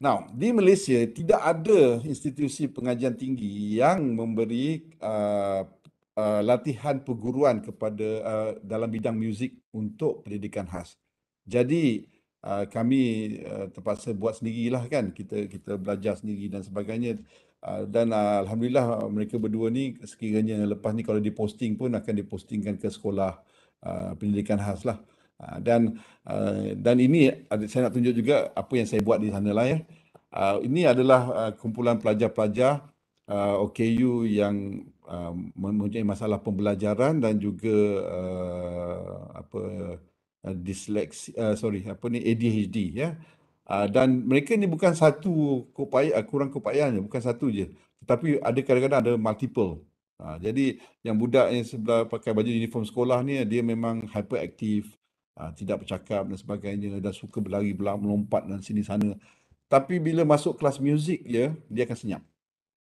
Now, di Malaysia tidak ada institusi pengajian tinggi yang memberi uh, uh, latihan perguruan kepada uh, dalam bidang muzik untuk pendidikan khas. Jadi, Ah, kami uh, terpaksa buat sendirilah kan kita kita belajar sendiri dan sebagainya uh, dan uh, alhamdulillah mereka berdua ni sekiranya lepas ni kalau diposting pun akan dipostingkan ke sekolah uh, pendidikan khas lah uh, dan uh, dan ini saya nak tunjuk juga apa yang saya buat di sana lah ya uh, ini adalah uh, kumpulan pelajar-pelajar uh, OKU yang uh, mempunyai masalah pembelajaran dan juga uh, apa uh, Uh, dyslexia uh, sorry apa ni ADHD ya uh, dan mereka ni bukan satu kupaya, uh, kurang keupayaan je bukan satu je tetapi ada kadang-kadang ada multiple uh, jadi yang budak yang sebelah pakai baju uniform sekolah ni dia memang hyperaktif uh, tidak bercakap dan sebagainya dan suka berlari belakang melompat dan sini sana tapi bila masuk kelas muzik dia dia akan senyap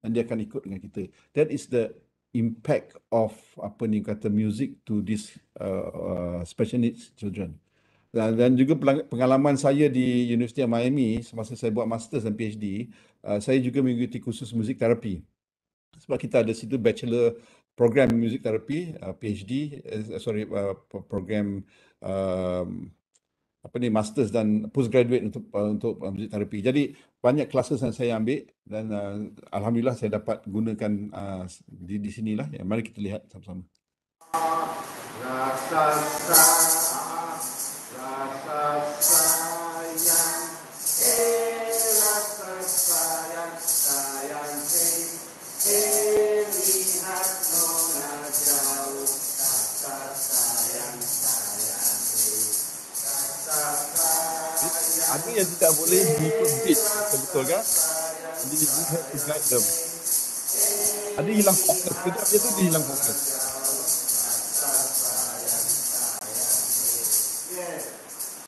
dan dia akan ikut dengan kita that is the impact of apa ni kata music to this uh, uh, special needs children. Dan, dan juga pengalaman saya di University of Miami semasa saya buat master dan PhD, uh, saya juga mengikuti kursus music therapy. Sebab kita ada situ bachelor program music therapy, uh, PhD, uh, eh, sorry uh, program uh, apa ni masters dan postgraduate untuk uh, untuk uh, music therapy. Jadi banyak kelas yang saya ambil dan uh, alhamdulillah saya dapat gunakan uh, di di sinilah ya mari kita lihat sama-sama. Uh, rasa, rasa. yang tidak boleh mengikut beat betul kan jadi you have to guide them ada hilang fokus Kerja dia tu dia hilang fokus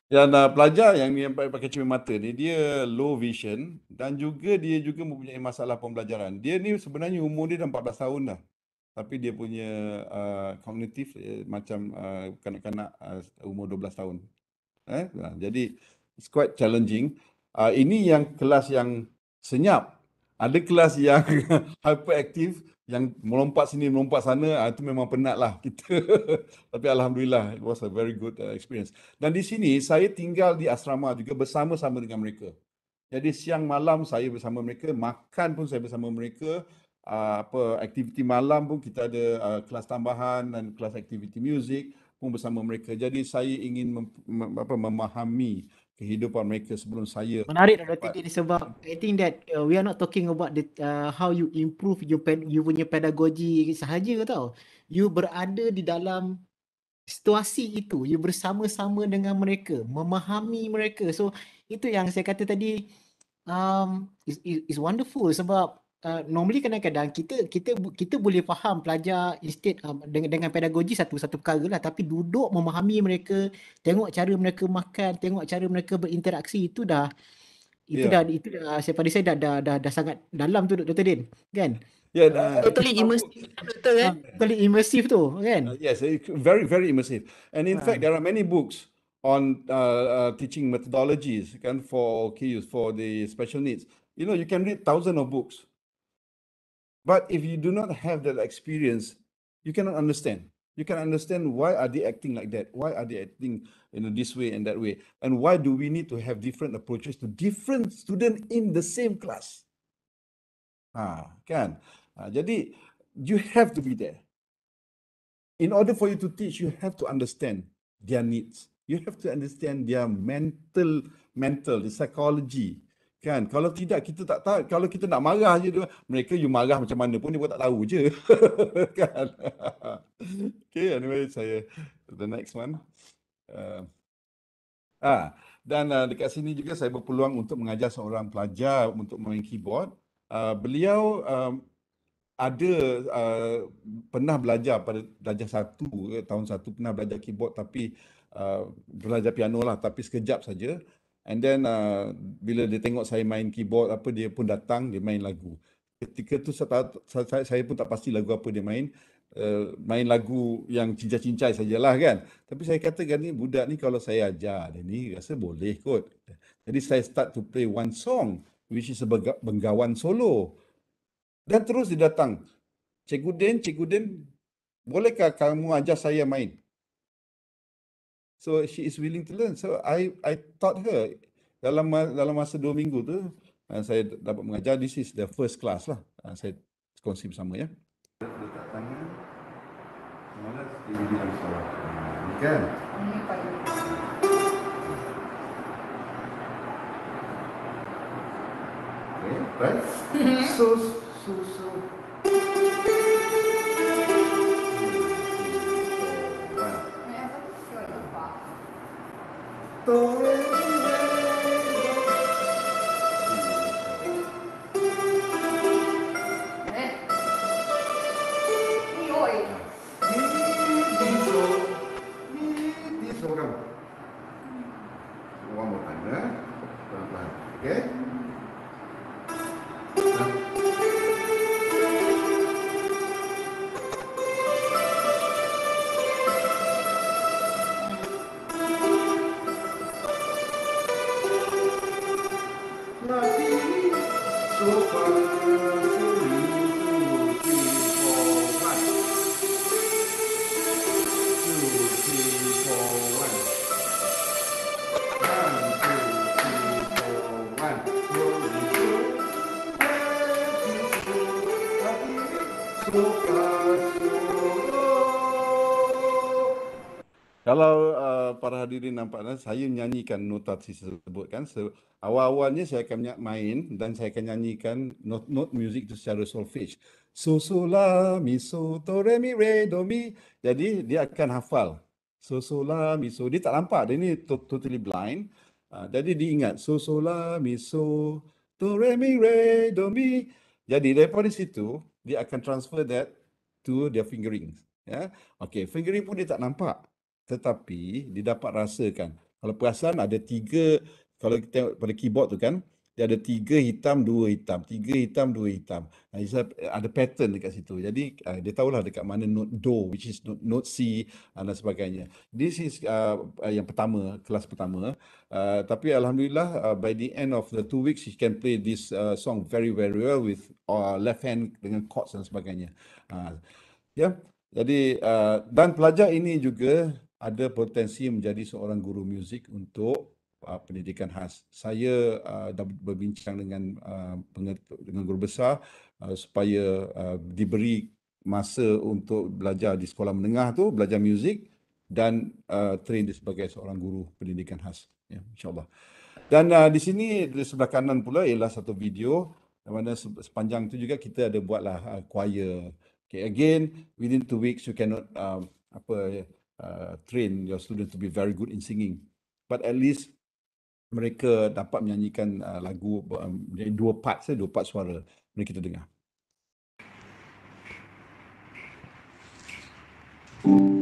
Dan uh, pelajar yang ni pakai, pakai cermin mata ni dia low vision dan juga dia juga mempunyai masalah pembelajaran. Dia ni sebenarnya umur dia dah 14 tahun dah. Tapi dia punya uh, kognitif uh, eh, macam uh, kanak-kanak uh, umur 12 tahun. Eh? Nah, ha, jadi it's quite challenging. Uh, ini yang kelas yang senyap. Ada kelas yang hyperactive, yang melompat sini, melompat sana, uh, itu memang penat lah kita. Tapi Alhamdulillah, it was a very good uh, experience. Dan di sini, saya tinggal di asrama juga bersama-sama dengan mereka. Jadi siang malam saya bersama mereka, makan pun saya bersama mereka. Uh, apa aktiviti malam pun kita ada uh, kelas tambahan dan kelas aktiviti muzik pun bersama mereka. Jadi saya ingin mem, mem, apa, memahami kehidupan mereka sebelum saya. Menarik lah dapat. Dr. Didi sebab I think that uh, we are not talking about the uh, how you improve your pen, you punya pedagogi sahaja tau. You berada di dalam situasi itu, you bersama-sama dengan mereka, memahami mereka. So itu yang saya kata tadi um is is wonderful sebab uh, normally kadang-kadang kita kita kita boleh faham pelajar instead um, dengan, dengan pedagogi satu-satu perkara lah tapi duduk memahami mereka tengok cara mereka makan tengok cara mereka berinteraksi itu dah itu yeah. dah itu dah saya pada saya dah dah, dah dah sangat dalam tu Dr. Din kan Ya, yeah, nah, totally immersive betul kan? Ah, totally immersive tu kan? Uh, yes, very very immersive. And in uh. fact, there are many books on uh, uh, teaching methodologies kan for kids for the special needs. You know, you can read thousands of books But if you do not have that experience, you cannot understand. You can understand why are they acting like that? Why are they acting you know this way and that way? And why do we need to have different approaches to different students in the same class? Ah, can. Ah, jadi you have to be there. In order for you to teach, you have to understand their needs. You have to understand their mental, mental, the psychology, Kan? Kalau tidak, kita tak tahu. Kalau kita nak marah je, dia, mereka you marah macam mana pun, dia pun tak tahu je. kan? okay, anyway, saya the next one. Uh, ah, dan uh, dekat sini juga saya berpeluang untuk mengajar seorang pelajar untuk main keyboard. Uh, beliau um, ada uh, pernah belajar pada darjah satu tahun satu pernah belajar keyboard tapi uh, belajar piano lah tapi sekejap saja And then uh, bila dia tengok saya main keyboard apa dia pun datang dia main lagu. Ketika tu saya, saya, saya pun tak pasti lagu apa dia main. Uh, main lagu yang cincai-cincai sajalah kan. Tapi saya katakan ni budak ni kalau saya ajar dia ni rasa boleh kot. Jadi saya start to play one song which is a benggawan solo. Dan terus dia datang. Cikgu Din, Cikgu Din, bolehkah kamu ajar saya main? So she is willing to learn. So I I taught her dalam dalam masa dua minggu tu uh, saya dapat mengajar. This is the first class lah. Uh, saya kongsi sama ya. Kan? Okay, eh, right? so, so, so, Oh. diri nampak saya nyanyikan nota tersebut kan. So, awal-awalnya saya akan main dan saya akan nyanyikan note note music itu secara solfege. So so la mi so to re mi re do mi. Jadi dia akan hafal. So so la mi so dia tak nampak dia ni totally blind. Uh, jadi dia ingat so so la mi so to re mi re do mi. Jadi daripada situ dia akan transfer that to their fingering. Ya. Yeah? Okay, fingering pun dia tak nampak tetapi didapat rasakan kalau perasan ada tiga kalau kita tengok pada keyboard tu kan dia ada tiga hitam dua hitam tiga hitam dua hitam nah, ada pattern dekat situ jadi uh, dia tahulah dekat mana note do which is note, note c uh, dan sebagainya this is uh, yang pertama kelas pertama uh, tapi alhamdulillah uh, by the end of the two weeks he can play this uh, song very very well with uh, left hand dengan chords dan sebagainya uh, ya yeah. jadi uh, dan pelajar ini juga ada potensi menjadi seorang guru muzik untuk uh, pendidikan khas. Saya uh, berbincang dengan uh, dengan guru besar uh, supaya uh, diberi masa untuk belajar di sekolah menengah tu belajar muzik dan uh, train dia sebagai seorang guru pendidikan khas ya insyaallah. Dan uh, di sini di sebelah kanan pula ialah satu video yang mana sepanjang tu juga kita ada buatlah uh, choir. Okay again within two weeks you cannot uh, apa Uh, train your students to be very good in singing. But at least mereka dapat menyanyikan uh, lagu um, dua part saya dua part suara mari kita dengar. Ooh.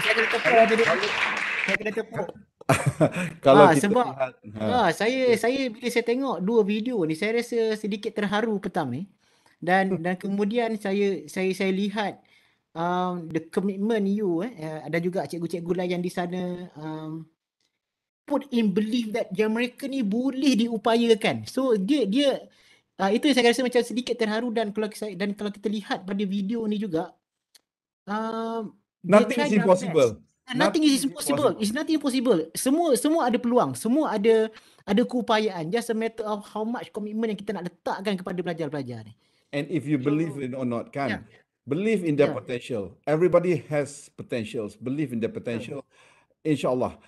saya kena tepuk lah Saya kena tepuk. kalau ah, kita sebab, lihat. Ha. ha. saya saya bila saya tengok dua video ni saya rasa sedikit terharu petang ni. Dan dan kemudian saya saya saya lihat um, the commitment you eh, eh ada juga cikgu-cikgu lain yang di sana um, put in belief that yang mereka ni boleh diupayakan. So dia dia uh, itu saya rasa macam sedikit terharu dan kalau saya dan kalau kita lihat pada video ni juga um, uh, nothing is impossible. Nothing is impossible. It's nothing impossible. Semua semua ada peluang. Semua ada ada keupayaan. Just a matter of how much commitment yang kita nak letakkan kepada pelajar-pelajar ni. And if you believe in or not, kan? Yeah. Believe in their yeah. potential. Everybody has potentials. Believe in their potential. Yeah. InsyaAllah.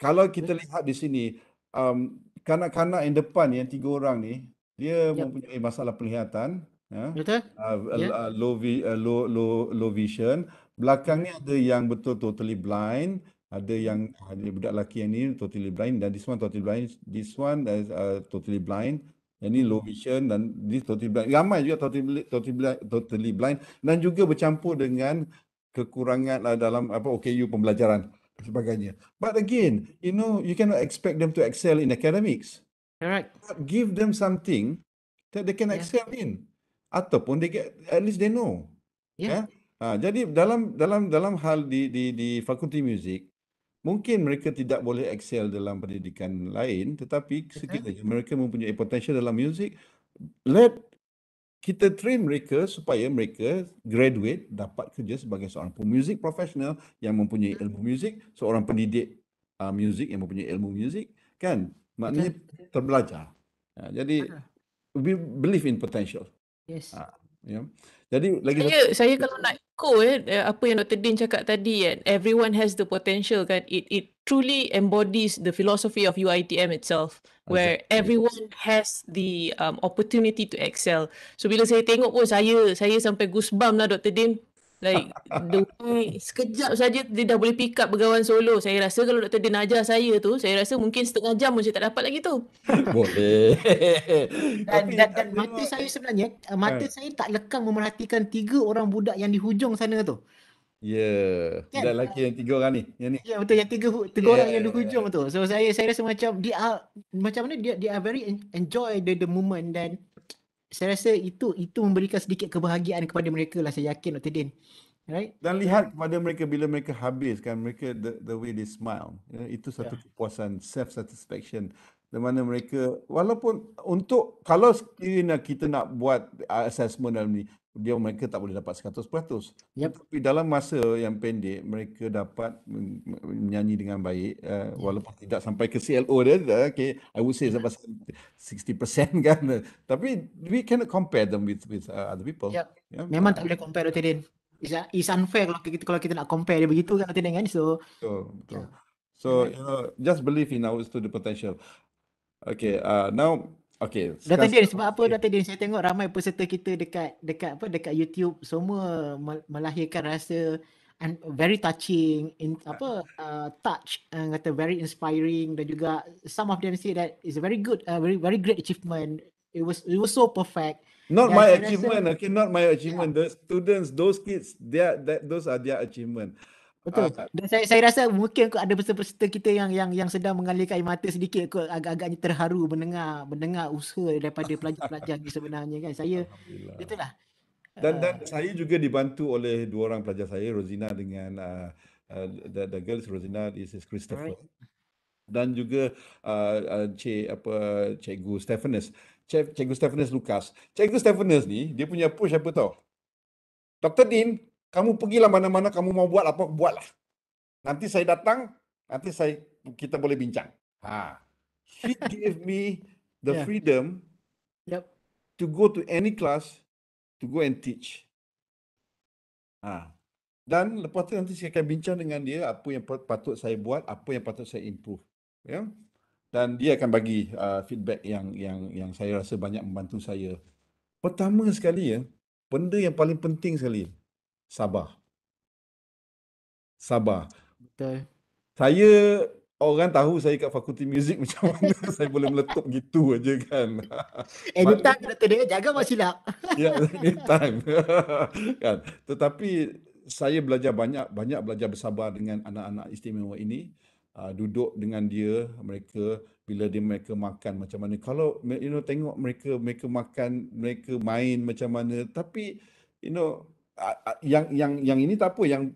Kalau kita yeah. lihat di sini, um, kanak-kanak yang depan yang tiga orang ni, dia yeah. mempunyai masalah penglihatan. Yeah. Betul. Uh, yeah. Uh, low, uh, low, low, low vision. Low vision belakang ni ada yang betul totally blind ada yang ada ah, budak lelaki yang ni totally blind dan this one totally blind this one is uh, uh, totally blind yang ni low vision dan this totally blind ramai juga totally totally totally blind dan juga bercampur dengan kekurangan uh, dalam apa OKU pembelajaran sebagainya but again you know you cannot expect them to excel in academics Alright, but give them something that they can yeah. excel in ataupun they get at least they know yeah, yeah? Ha, jadi dalam dalam dalam hal di di di fakulti muzik mungkin mereka tidak boleh excel dalam pendidikan lain tetapi sekiranya mereka mempunyai potensial dalam muzik let kita train mereka supaya mereka graduate dapat kerja sebagai seorang pemuzik profesional yang mempunyai ilmu muzik seorang pendidik uh, muzik yang mempunyai ilmu muzik kan maknanya terbelajar ha, jadi we believe in potential yes ha, yeah. jadi lagi saya, saya kalau nak echo eh apa yang Dr. Din cakap tadi kan eh, everyone has the potential kan it it truly embodies the philosophy of UiTM itself where exactly. everyone has the um, opportunity to excel so bila saya tengok pun saya saya sampai goosebump lah Dr. Din Like the way sekejap saja dia dah boleh pick up begawan solo. Saya rasa kalau Dr. Din ajar saya tu, saya rasa mungkin setengah jam pun saya tak dapat lagi tu. Boleh. dan, dan, dan mata tengok. saya sebenarnya, eh, mata eh. saya tak lekang memerhatikan tiga orang budak yang di hujung sana tu. Ya, yeah. kan? dan lelaki yang tiga orang ni. Yang ni. Ya, yeah, betul yang tiga, tiga yeah. orang yang di ya. hujung tu. So saya saya rasa macam dia macam mana dia dia very enjoy the the moment dan saya rasa itu itu memberikan sedikit kebahagiaan kepada mereka lah saya yakin Dr. Din. Right? Dan lihat kepada mereka bila mereka habis kan mereka the, the way they smile. Ya, itu satu yeah. kepuasan self satisfaction di mana mereka walaupun untuk kalau sekiranya kita nak buat assessment dalam ni dia mereka tak boleh dapat 100%. Yep. Tapi dalam masa yang pendek mereka dapat menyanyi dengan baik uh, yep. walaupun tidak sampai ke CLO dia okay, I would say yep. 60% kan. Tapi we cannot compare them with with uh, other people. Yep. Yeah. Uh. Memang but, tak boleh compare Dr. Din. Is uh, is unfair kalau kita kalau kita nak compare dia begitu kan Dr. kan. So betul. betul. Yeah. So you know, just believe in our student potential. Okay, uh, now okay. Data Dan sebab apa Data Dan saya tengok ramai peserta kita dekat dekat apa dekat YouTube semua melahirkan rasa and very touching in apa uh, touch and uh, kata very inspiring dan juga some of them say that is a very good uh, very very great achievement it was it was so perfect not dan my achievement rasa, okay not my achievement yeah. the students those kids they are, that those are their achievement Betul. Uh, Dan saya saya rasa mungkin kot ada peserta-peserta kita yang yang yang sedang mengalirkan air mata sedikit kot agak-agaknya terharu mendengar mendengar usaha daripada pelajar-pelajar ni sebenarnya kan. Saya itulah. Dan dan ah. saya juga dibantu oleh dua orang pelajar saya, Rosina dengan uh, uh, the, the girl Rosina, this is Christopher. Right. Dan juga uh, uh, Cik, apa, Cikgu Stephanus. Cik, Cikgu Stephanus Lukas. Cikgu Stephanus ni, dia punya push apa tau? Dr. Dean, kamu pergilah mana-mana kamu mau buat apa buatlah nanti saya datang nanti saya kita boleh bincang ha she gave me the yeah. freedom yep to go to any class to go and teach ha dan lepas tu nanti saya akan bincang dengan dia apa yang patut saya buat apa yang patut saya improve ya yeah? dan dia akan bagi uh, feedback yang yang yang saya rasa banyak membantu saya pertama sekali ya benda yang paling penting sekali ya, sabar. Sabar. Betul. Saya orang tahu saya kat fakulti muzik macam mana saya boleh meletup gitu aja kan. Anytime kita dia jaga buat silap. ya, anytime. kan. Tetapi saya belajar banyak banyak belajar bersabar dengan anak-anak istimewa ini. Uh, duduk dengan dia mereka bila dia mereka makan macam mana kalau you know tengok mereka mereka makan mereka main macam mana tapi you know yang yang yang ini tak apa yang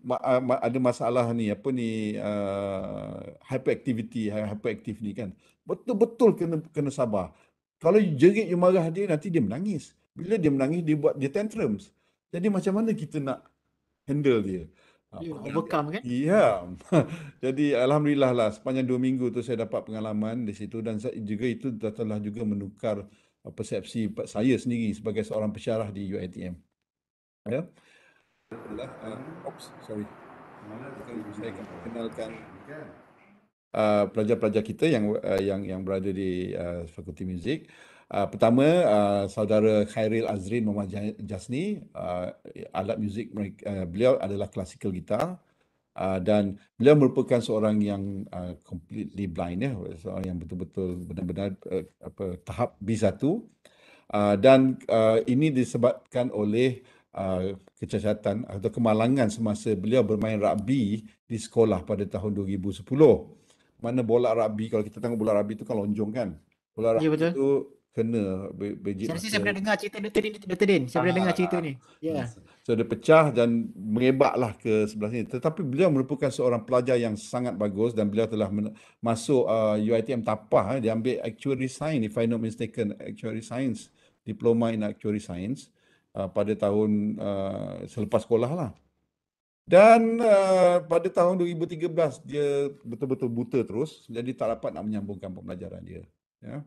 ada masalah ni apa ni uh, hyperactivity hyperactive ni kan betul-betul kena kena sabar kalau you jerit you marah dia nanti dia menangis bila dia menangis dia buat dia tantrums jadi macam mana kita nak handle dia Ya, bekam kan? Ya. Jadi alhamdulillah lah sepanjang dua minggu tu saya dapat pengalaman di situ dan juga itu telah juga menukar uh, persepsi saya sendiri sebagai seorang pesyarah di UITM. Ya. Yeah. Uh, hmm. uh, pelajar-pelajar uh, kita yang uh, yang yang berada di uh, Fakulti Muzik. Uh, pertama, uh, saudara Khairil Azrin Muhammad Jasni, uh, alat muzik uh, beliau adalah classical guitar Uh, dan beliau merupakan seorang yang uh, completely blind ya seorang yang betul-betul benar-benar uh, apa tahap B1 uh, dan uh, ini disebabkan oleh Uh, kecacatan atau kemalangan semasa beliau bermain rugby di sekolah pada tahun 2010. Mana bola rugby, kalau kita tengok bola rugby itu kan lonjong kan? Bola ya, rugby ya, itu kena be- bejit. Saya rasa saya pernah dengar cerita Dr. Din, Dr. Din. Saya pernah dengar cerita ni. Ya. Yeah. So dia pecah dan mengebaklah ke sebelah sini. Tetapi beliau merupakan seorang pelajar yang sangat bagus dan beliau telah masuk uh, UITM Tapah. Eh. Dia ambil actuary science, if I not mistaken, actuary science. Diploma in actuary science. Uh, pada tahun uh, selepas sekolah lah. Dan uh, pada tahun 2013 dia betul-betul buta terus jadi tak dapat nak menyambungkan pembelajaran dia. Ya.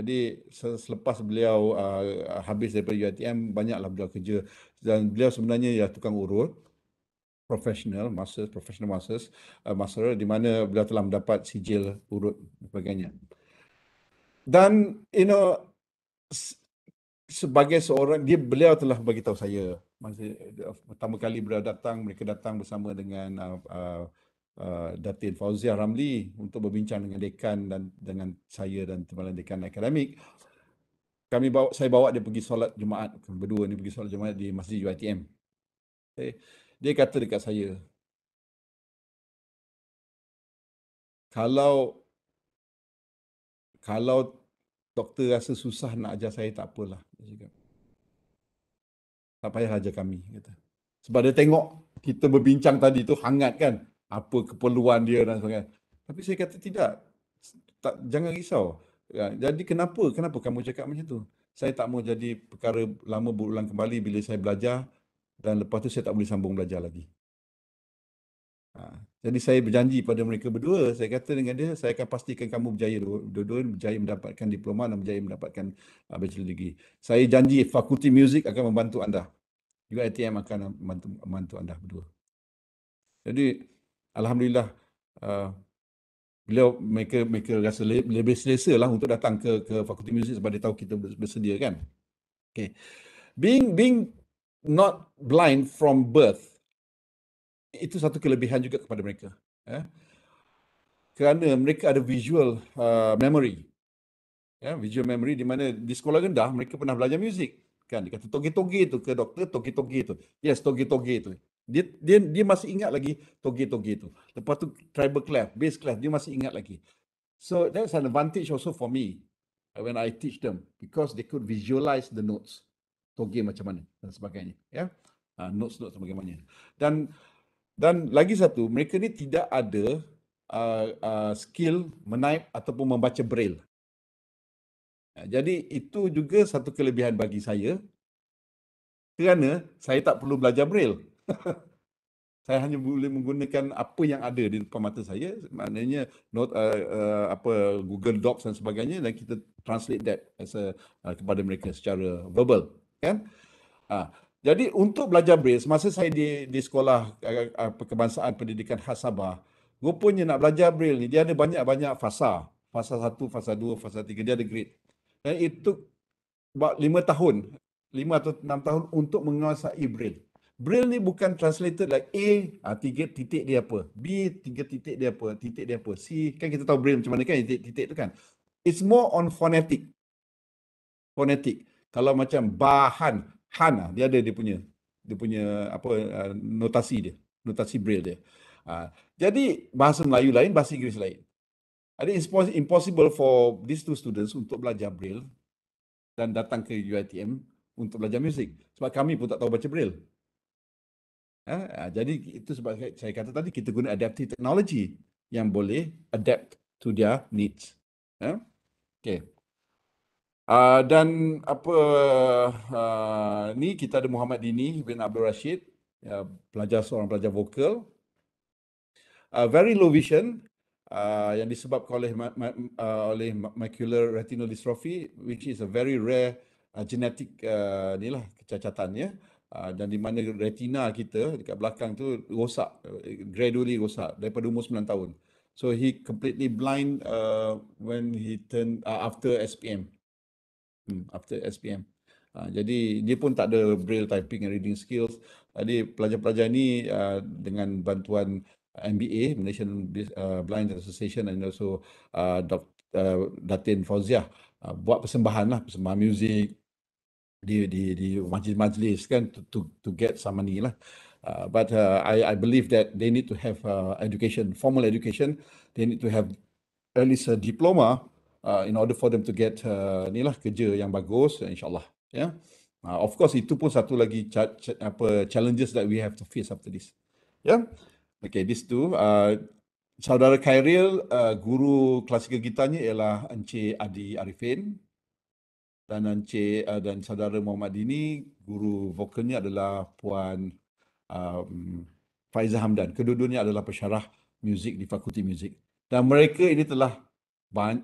Jadi selepas beliau uh, habis daripada UiTM banyaklah beliau kerja dan beliau sebenarnya ialah tukang urut profesional masters professional masters uh, master di mana beliau telah mendapat sijil urut dan sebagainya. Dan you know sebagai seorang dia beliau telah bagi tahu saya masa pertama kali beliau datang mereka datang bersama dengan uh, uh, uh, Datin Fauziah Ramli untuk berbincang dengan dekan dan dengan saya dan timbalan dekan akademik kami bawa saya bawa dia pergi solat Jumaat berdua ni pergi solat Jumaat di Masjid UiTM okay. Eh, dia kata dekat saya kalau kalau doktor rasa susah nak ajar saya tak apalah tak payah ajar kami kata sebab dia tengok kita berbincang tadi tu hangat kan apa keperluan dia dan sebagainya tapi saya kata tidak tak jangan risau ya, jadi kenapa kenapa kamu cakap macam tu saya tak mau jadi perkara lama berulang kembali bila saya belajar dan lepas tu saya tak boleh sambung belajar lagi jadi saya berjanji pada mereka berdua, saya kata dengan dia, saya akan pastikan kamu berjaya dua-dua, berjaya mendapatkan diploma dan berjaya mendapatkan uh, bachelor degree. Saya janji fakulti music akan membantu anda. juga UITM akan membantu, membantu anda berdua. Jadi, Alhamdulillah, uh, beliau, mereka, mereka rasa le- lebih selesa lah untuk datang ke, ke fakulti music sebab dia tahu kita bersedia kan. Okay. Being, being not blind from birth, itu satu kelebihan juga kepada mereka eh kerana mereka ada visual uh, memory yeah, visual memory di mana di sekolah rendah mereka pernah belajar muzik kan dia kata togi-togi itu ke doktor togi-togi itu yes togi-togi itu dia dia dia masih ingat lagi togi-togi itu lepas tu tribal clef bass clef dia masih ingat lagi so that's an advantage also for me uh, when i teach them because they could visualize the notes togi macam mana dan sebagainya yeah? uh, ah, notes notes bagaimana dan dan lagi satu, mereka ni tidak ada uh, uh, skill menaip ataupun membaca braille. Jadi itu juga satu kelebihan bagi saya kerana saya tak perlu belajar braille. saya hanya boleh menggunakan apa yang ada di depan mata saya, maknanya note uh, uh, apa Google Docs dan sebagainya dan kita translate that as a, uh, kepada mereka secara verbal, kan? Uh, jadi untuk belajar Braille semasa saya di di sekolah eh, eh, eh, kebangsaan pendidikan khas Sabah, rupanya nak belajar Braille ni dia ada banyak-banyak fasa. Fasa 1, fasa 2, fasa 3 dia ada grade. Dan itu buat 5 tahun, 5 atau 6 tahun untuk menguasai Braille. Braille ni bukan translated like A, ah, tiga titik dia apa, B, tiga titik dia apa, titik dia apa, C. Kan kita tahu Braille macam mana kan, titik, titik tu kan. It's more on phonetic. Phonetic. Kalau macam bahan, Han lah. Dia ada dia punya dia punya apa uh, notasi dia, notasi braille dia. Ah, jadi bahasa Melayu lain, bahasa Inggeris lain. Jadi it's impossible for these two students untuk belajar braille dan datang ke UiTM untuk belajar music sebab kami pun tak tahu baca braille. Ha? jadi itu sebab saya kata tadi kita guna adaptive technology yang boleh adapt to their needs. Ha? Okay. Ah, dan apa uh, ni kita ada Muhammad Dini bin Abdul Rashid uh, pelajar seorang pelajar vokal uh, very low vision uh, yang disebabkan oleh ma- ma- uh, oleh macular retinal dystrophy which is a very rare uh, genetic uh, ni lah kecacatan uh, dan di mana retina kita dekat belakang tu rosak gradually rosak daripada umur 9 tahun so he completely blind uh, when he turn uh, after SPM hmm, after SPM. Uh, ah, jadi dia pun tak ada braille typing and reading skills. Jadi pelajar-pelajar ni uh, dengan bantuan MBA, Malaysian ah, Blind Association and also uh, Dr. Datin Fauziah uh, buat persembahan lah, persembahan muzik di di di majlis-majlis kan to, to to get some money lah. Uh, but uh, I I believe that they need to have uh, education, formal education. They need to have at least a diploma uh, in order for them to get uh, ni lah kerja yang bagus insyaallah ya yeah? uh, of course itu pun satu lagi ch- ch- apa challenges that we have to face after this yeah? okay this two uh, saudara Khairil uh, guru klasikal gitarnya ialah Encik Adi Arifin dan Encik uh, dan saudara Muhammad Dini guru vokalnya adalah puan um, Faizah Hamdan. Kedua-duanya adalah pesyarah muzik di Fakulti Muzik. Dan mereka ini telah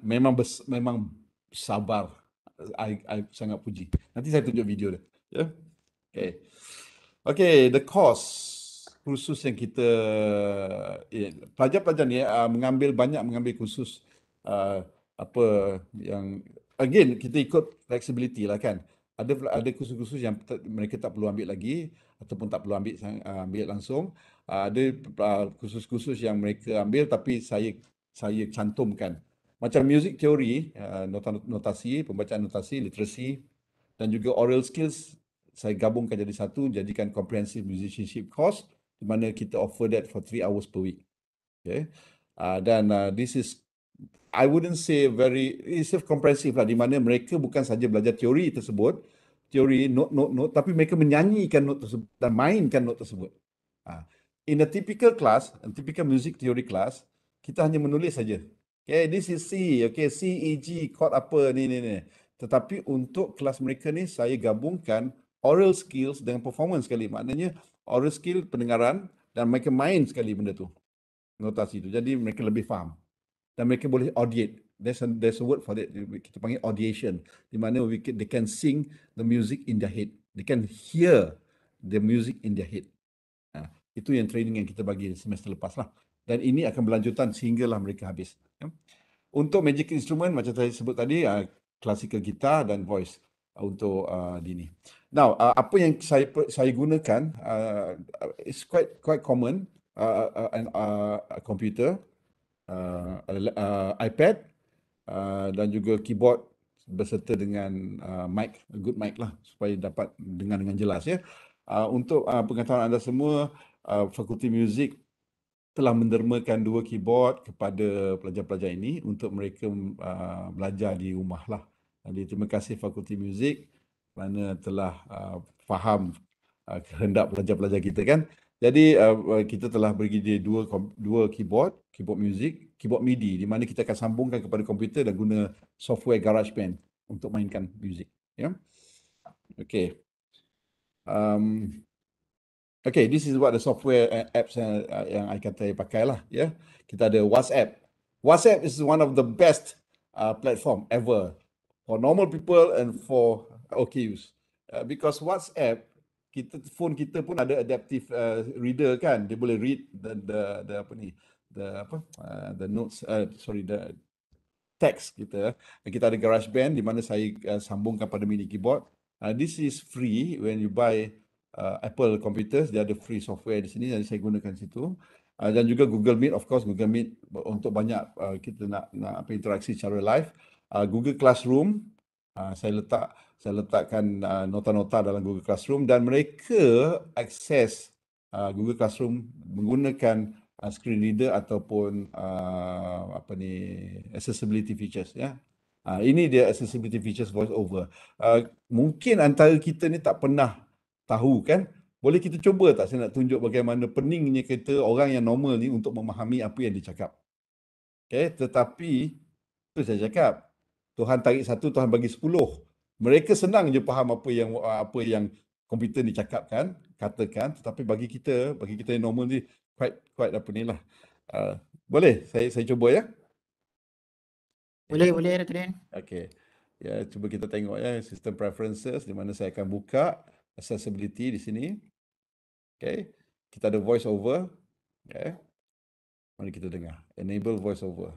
memang bes, memang sabar. I, I sangat puji. Nanti saya tunjuk video dia. Ya. Yeah? Okay. Okay, the course kursus yang kita yeah, pelajar-pelajar ni uh, mengambil banyak mengambil kursus uh, ah, apa yang again kita ikut flexibility lah kan. Ada ada kursus-kursus yang mereka tak perlu ambil lagi ataupun tak perlu ambil ah, ambil langsung. ada uh, kursus-kursus yang mereka ambil tapi saya saya cantumkan macam music theory, uh, notasi, pembacaan notasi, literasi, dan juga oral skills saya gabungkan jadi satu jadikan comprehensive musicianship course di mana kita offer that for 3 hours per week. Okay. Uh, dan uh, this is I wouldn't say very it's comprehensive lah di mana mereka bukan saja belajar teori tersebut, teori note note note tapi mereka menyanyikan note tersebut dan mainkan note tersebut. Uh, in a typical class, a typical music theory class, kita hanya menulis saja Okay, this is C. Okay, C, E, G, quad apa ni, ni, ni. Tetapi untuk kelas mereka ni, saya gabungkan oral skills dengan performance sekali. Maknanya, oral skill pendengaran dan mereka main sekali benda tu. Notasi tu. Jadi, mereka lebih faham. Dan mereka boleh audiate. There's a, there's a word for it. Kita panggil audiation. Di mana we can, they can sing the music in their head. They can hear the music in their head. Ha. Itu yang training yang kita bagi semester lepas lah dan ini akan berlanjutan sehinggalah mereka habis. Ya. Untuk magic instrument macam saya sebut tadi, uh, classical gitar dan voice uh, untuk uh, dini. Now, uh, apa yang saya saya gunakan uh, is quite quite common uh, an uh, computer, uh, uh, iPad uh, dan juga keyboard berserta dengan uh, mic, good mic lah supaya dapat dengar dengan jelas ya. Uh, untuk uh, pengetahuan anda semua, uh, Fakulti Music telah mendermakan dua keyboard kepada pelajar-pelajar ini untuk mereka uh, belajar di rumah lah. Jadi terima kasih Fakulti Muzik kerana telah uh, faham uh, kehendak pelajar-pelajar kita kan. Jadi uh, kita telah bagi dia dua dua keyboard, keyboard muzik, keyboard MIDI di mana kita akan sambungkan kepada komputer dan guna software GarageBand untuk mainkan muzik. Ya. Yeah? Okay. Um, Okay, this is what the software and uh, apps yang, uh, uh, yang I kata pakai lah. Yeah, kita ada WhatsApp. WhatsApp is one of the best uh, platform ever for normal people and for OKUs. Uh, because WhatsApp, kita phone kita pun ada adaptive uh, reader kan. Dia boleh read the the, the apa ni, the apa, uh, the notes. Uh, sorry, the text kita. Kita ada Band di mana saya uh, sambungkan pada mini keyboard. Uh, this is free when you buy uh, Apple Computers, dia ada free software di sini jadi saya gunakan situ. Uh, dan juga Google Meet, of course Google Meet untuk banyak uh, kita nak nak apa interaksi secara live. Uh, Google Classroom, uh, saya letak saya letakkan uh, nota-nota dalam Google Classroom dan mereka akses uh, Google Classroom menggunakan uh, screen reader ataupun uh, apa ni accessibility features ya. Uh, ini dia accessibility features voice over. Uh, mungkin antara kita ni tak pernah tahu kan boleh kita cuba tak saya nak tunjuk bagaimana peningnya kita orang yang normal ni untuk memahami apa yang dicakap Okay, tetapi tu saya cakap Tuhan tarik satu Tuhan bagi sepuluh mereka senang je faham apa yang apa yang komputer ni cakapkan katakan tetapi bagi kita bagi kita yang normal ni quite quite apa ni lah uh, boleh saya saya cuba ya boleh boleh Ratu Din ya cuba kita tengok ya sistem preferences di mana saya akan buka accessibility di sini. Okay. Kita ada voice over. Okay. Mari kita dengar. Enable voice over.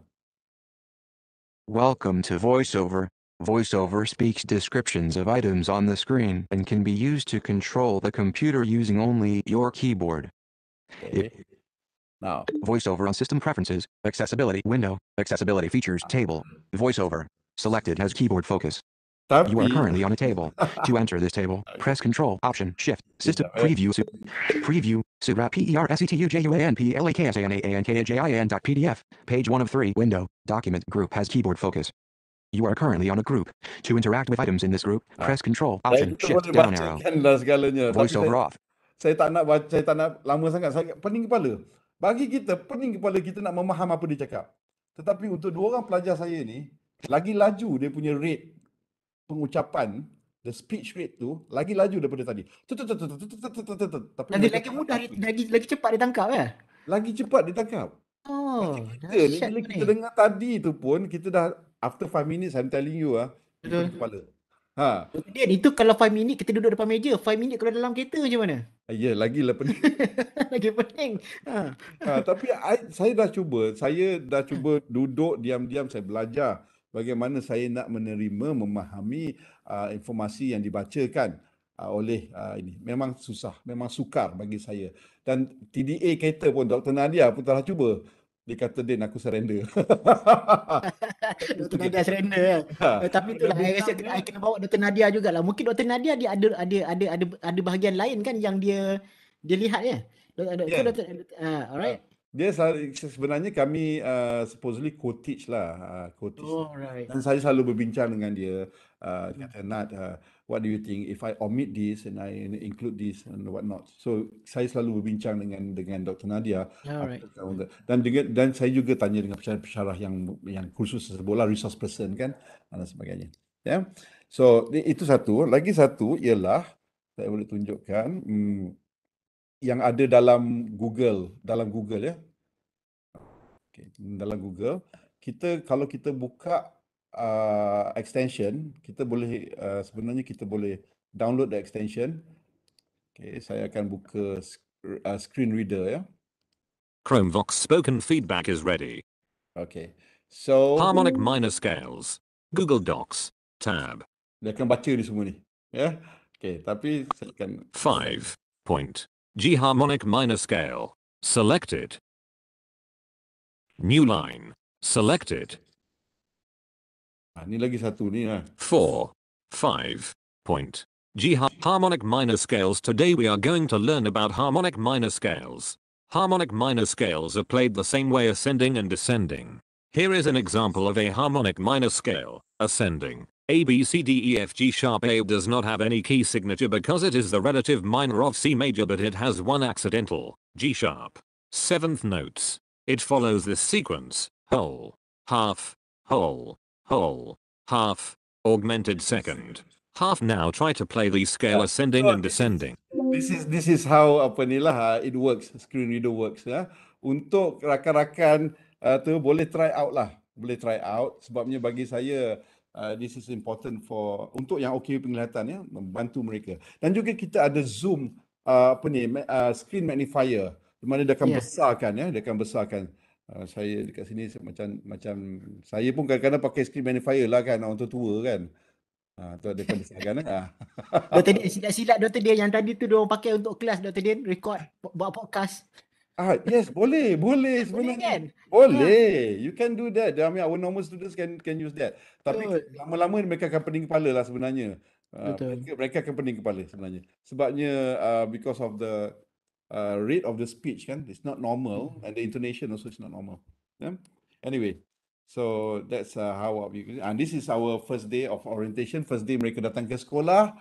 Welcome to VoiceOver. VoiceOver speaks descriptions of items on the screen and can be used to control the computer using only your keyboard. Okay. It, now, VoiceOver on System Preferences, Accessibility Window, Accessibility Features ah. Table, VoiceOver, selected as keyboard focus. That you are be... currently on a table. to enter this table, okay. press Control Option Shift System Preview su- Preview Surat P E R S E T U J U A N P L A K S A N A A N K A J I N dot PDF page one of three window document group has keyboard focus. You are currently on a group. To interact with items in this group, ah. press Control Option nah, Shift down arrow. Voice over off. Saya tak nak saya tak nak lama sangat saya pening kepala. Bagi kita pening kepala kita nak memaham apa dia cakap. Tetapi untuk dua orang pelajar saya ni lagi laju dia punya rate pengucapan the speech rate tu lagi laju daripada tadi. Tapi lagi lagi mudah lagi lagi cepat ditangkap eh. Lagi cepat ditangkap. Oh, kita, ni, bila ni. kita dengar tadi tu pun kita dah after 5 minutes I'm telling you ah. Betul. Kepala. Ha. itu kalau 5 minit kita duduk depan meja, 5 minit kalau dalam kereta macam mana? Ya, lagi lah pening. lagi pening. Ha. ha. tapi I, saya dah cuba, saya dah cuba duduk diam-diam saya belajar bagaimana saya nak menerima memahami uh, informasi yang dibacakan uh, oleh uh, ini memang susah memang sukar bagi saya dan TDA kereta pun Dr Nadia pun telah cuba dia kata Din aku surrender Dr Nadia surrender kan? ha. eh, tapi itulah saya rasa saya kan? kena bawa Dr Nadia jugalah mungkin Dr Nadia dia ada ada ada ada bahagian lain kan yang dia dia lihat ya Dr. Yeah. Dr. Uh, alright yeah dia sebenarnya kami uh, supposedly co lah uh, co Oh, right. dan saya selalu berbincang dengan dia uh, hmm. kata uh, Nat uh, what do you think if I omit this and I include this and what not so saya selalu berbincang dengan dengan Dr. Nadia oh, right. dan dengan, dan saya juga tanya dengan pesarah yang yang khusus tersebut lah resource person kan dan sebagainya yeah? so itu satu lagi satu ialah saya boleh tunjukkan hmm, yang ada dalam Google, dalam Google ya. Okay, dalam Google, kita kalau kita buka uh, extension, kita boleh uh, sebenarnya kita boleh download the extension. Okay, saya akan buka sc- uh, screen reader ya. ChromeVox spoken feedback is ready. Okay. So harmonic minor scales. Google Docs tab. Dia akan baca ni semua ni. Ya. Yeah? Okay, tapi saya akan 5 point G harmonic minor scale. Selected. New line. Selected. Ini lagi satu ni 4. 5. Point. G har harmonic minor scales. Today we are going to learn about harmonic minor scales. Harmonic minor scales are played the same way ascending and descending. Here is an example of a harmonic minor scale, ascending. A B C D E F G sharp A does not have any key signature because it is the relative minor of C major but it has one accidental, G sharp. Seventh notes. It follows this sequence, whole, half, whole, whole, half, augmented second, half. Now try to play the scale uh, ascending uh, and descending. This is this is how apa ni lah it works, screen reader works ya. Untuk rakan-rakan uh, tu boleh try out lah. Boleh try out sebabnya bagi saya uh, this is important for untuk yang OKU penglihatan ya membantu mereka dan juga kita ada zoom uh, apa ni uh, screen magnifier di mana dia akan yeah. besarkan ya dia akan besarkan uh, saya dekat sini macam macam saya pun kadang-kadang pakai screen magnifier lah kan orang tua kan Ah, uh, tu ada pembesarkan ya. lah. Doktor Din, silap-silap Doktor dia yang tadi tu dia orang pakai untuk kelas Doktor dia record, buat podcast. Ah, yes, boleh, boleh sebenarnya. Boleh, kan? boleh. Ha. you can do that. I mean, our normal students can can use that. Tapi Betul. lama-lama mereka akan pening kepala lah sebenarnya. Uh, mereka, mereka akan pening kepala sebenarnya. Sebabnya uh, because of the uh, rate of the speech kan, it's not normal. Hmm. And the intonation also is not normal. Yeah? Anyway, so that's uh, how we... And this is our first day of orientation. First day mereka datang ke sekolah,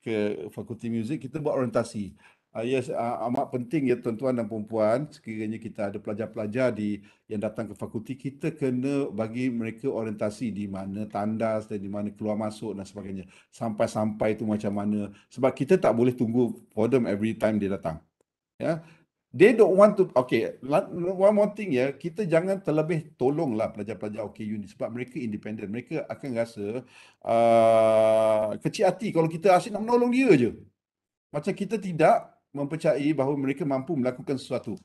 ke fakulti muzik, kita buat orientasi. Uh, yes, uh, amat penting ya tuan-tuan dan puan-puan sekiranya kita ada pelajar-pelajar di yang datang ke fakulti kita kena bagi mereka orientasi di mana tandas dan di mana keluar masuk dan sebagainya. Sampai-sampai itu macam mana sebab kita tak boleh tunggu for them every time dia datang. Ya. Yeah? They don't want to okay one more thing ya yeah, kita jangan terlebih tolonglah pelajar-pelajar OKU ni sebab mereka independent mereka akan rasa uh, kecil hati kalau kita asyik nak menolong dia je. Macam kita tidak mempercayai bahawa mereka mampu melakukan sesuatu.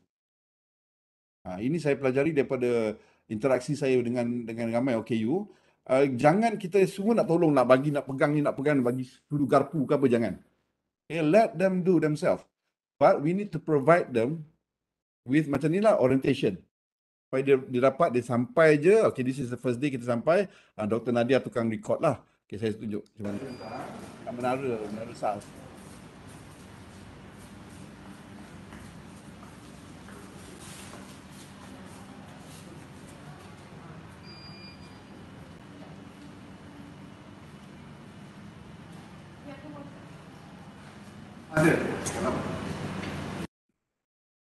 Ha, ini saya pelajari daripada interaksi saya dengan dengan ramai OKU. Uh, ah, jangan kita semua nak tolong, nak bagi, nak pegang ni, nak pegang, bagi dulu garpu ke apa, jangan. Okay, let them do themselves. But we need to provide them with macam ni lah orientation. Supaya dia, dia dapat, dia sampai je. Okay, this is the first day kita sampai. Uh, ah, Dr. Nadia tukang record lah. Okay, saya tunjuk. Cuma menara, menara sah.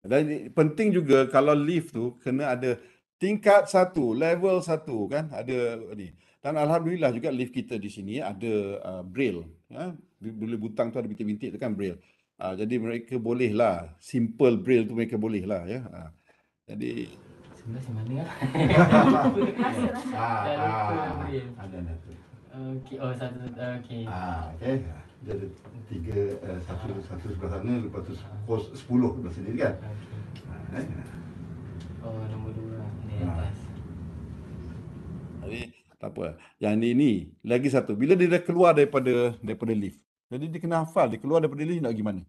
Dan penting juga kalau lift tu kena ada tingkat satu, level satu kan ada ni. Dan alhamdulillah juga lift kita di sini ada uh, braille. Ya? Bila butang tu ada bintik-bintik tu kan braille. Uh, jadi mereka boleh lah simple braille tu mereka boleh lah ya. Uh, jadi sebelah sini mana? Ah, ah, ada ada. Okey, oh satu, okey. Ah, okay dia ada tiga uh, satu ah. satu sebelah sana lepas tu kos sepuluh sebelah sini kan okay. Ah, ah, eh. oh nombor dua lah, ni atas tak apa. Yang ini ni, lagi satu. Bila dia dah keluar daripada daripada lift. Jadi dia kena hafal. Dia keluar daripada lift nak pergi mana.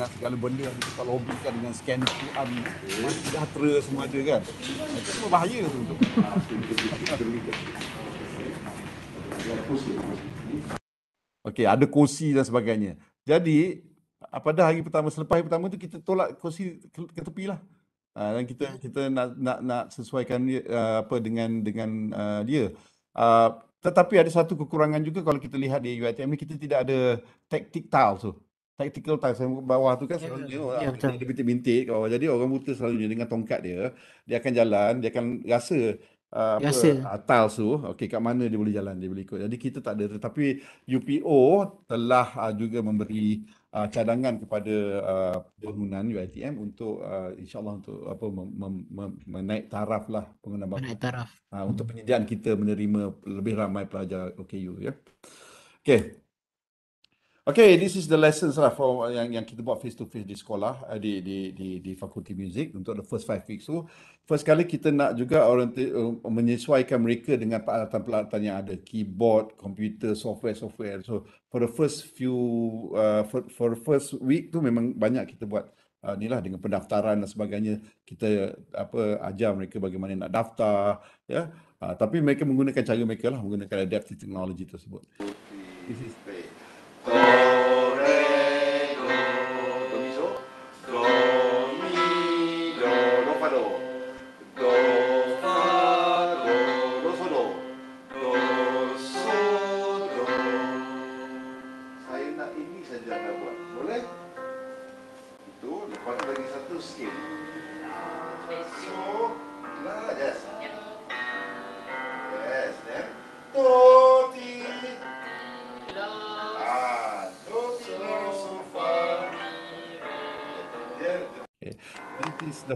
dengan segala benda yang kita lobbykan dengan scan QR ni dah tera semua ada kan itu semua bahaya tu tu Okey, ada kursi dan sebagainya. Jadi, pada hari pertama, selepas hari pertama tu kita tolak kursi ke, tepi lah. Uh, dan kita kita nak nak nak sesuaikan dia, uh, apa dengan dengan uh, dia. Uh, tetapi ada satu kekurangan juga kalau kita lihat di UITM ni kita tidak ada tactic tu tactical tie bawah tu kan yeah, selalunya lah. yeah, ada bintik-bintik kat bawah. Jadi orang buta selalunya dengan tongkat dia, dia akan jalan, dia akan rasa uh, apa uh, tiles tu, okey kat mana dia boleh jalan, dia boleh ikut. Jadi kita tak ada tetapi UPO telah uh, juga memberi uh, cadangan kepada uh, bangunan UITM untuk uh, insyaallah untuk apa menaik taraf lah pengguna bangunan. Menaik taraf. Uh, untuk penyediaan kita menerima lebih ramai pelajar OKU ya. Okey, Okay, this is the lessons lah for yang yang kita buat face to face di sekolah eh, di di di di fakulti music untuk the first five weeks. So, first kali kita nak juga orang uh, menyesuaikan mereka dengan peralatan-peralatan yang ada, keyboard, computer, software, software. So, for the first few uh, for, for the first week tu memang banyak kita buat uh, ni lah dengan pendaftaran dan sebagainya kita apa ajar mereka bagaimana nak daftar, ya. Yeah? Uh, tapi mereka menggunakan cara mereka lah menggunakan adaptive technology tersebut. This is great. Oh.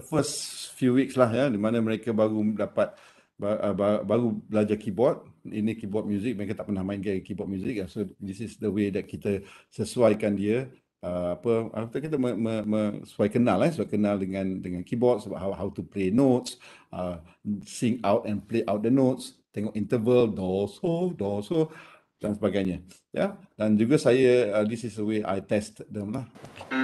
first few weeks lah ya di mana mereka baru dapat ah, baru belajar keyboard ini keyboard music mereka tak pernah main game keyboard music so this is the way that kita sesuaikan dia ah, apa apa kita sesuai kenal eh sesuai kenal dengan dengan keyboard sebab how, how to play notes uh, sing out and play out the notes tengok interval do so do so dan sebagainya ya yeah? dan juga saya uh, this is the way i test them lah mm.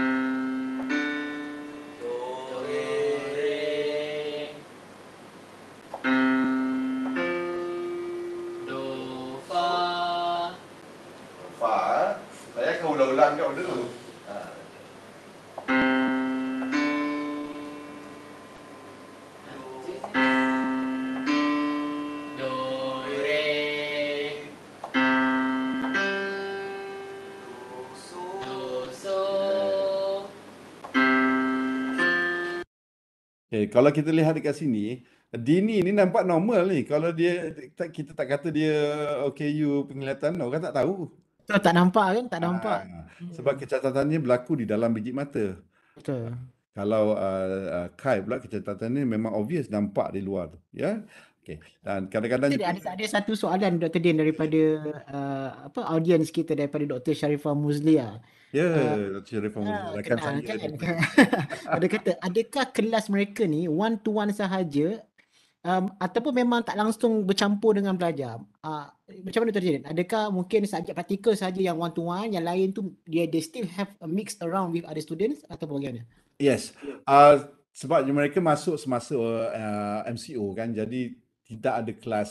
kalau kita lihat dekat sini, Dini ni nampak normal ni. Kalau dia kita tak kata dia okay OKU penglihatan, orang tak tahu. Tak, nampak kan? Tak nampak. Ha, sebab kecacatannya berlaku di dalam biji mata. Betul kalau uh, uh, Kai pula kita tata ni memang obvious nampak di luar tu ya okey dan kadang-kadang ada, ada ada satu soalan Dr Din daripada uh, apa audience kita daripada Dr Sharifah Muzlia ah. ya yeah, uh, Dr Sharifah Muzlia uh, kan kan, kan. ada kata adakah kelas mereka ni one to one sahaja um, ataupun memang tak langsung bercampur dengan pelajar uh, macam mana terjadi adakah mungkin subjek partikel saja yang one to one yang lain tu dia they still have a mix around with other students ataupun bagaimana Yes. Uh, sebab mereka masuk semasa uh, MCO kan. Jadi tidak ada kelas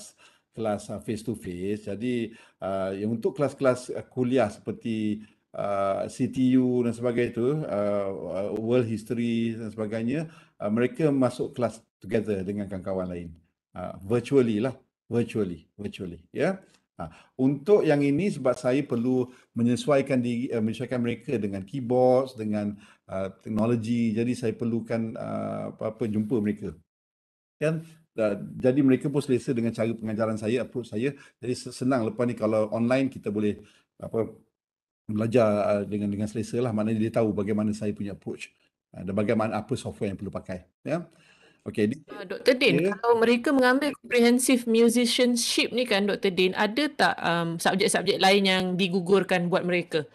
kelas uh, face to face. Jadi uh, yang untuk kelas-kelas kuliah seperti uh, CTU dan sebagainya itu, uh, World History dan sebagainya, uh, mereka masuk kelas together dengan kawan-kawan lain. Uh, virtually lah. Virtually. Virtually. Ya. Yeah? Nah ha, untuk yang ini sebab saya perlu menyesuaikan diri uh, menyesuaikan mereka dengan keyboard dengan uh, teknologi jadi saya perlukan uh, apa-apa jumpa mereka. Kan? Uh, jadi mereka pun selesa dengan cara pengajaran saya approach saya. Jadi senang lepas ni kalau online kita boleh apa belajar uh, dengan dengan selesalah maknanya dia tahu bagaimana saya punya approach uh, dan bagaimana apa software yang perlu pakai ya. Yeah? Okay. Uh, ah, Dr. Din, okay. kalau mereka mengambil comprehensive musicianship ni kan Dr. Din, ada tak um, subjek-subjek lain yang digugurkan buat mereka?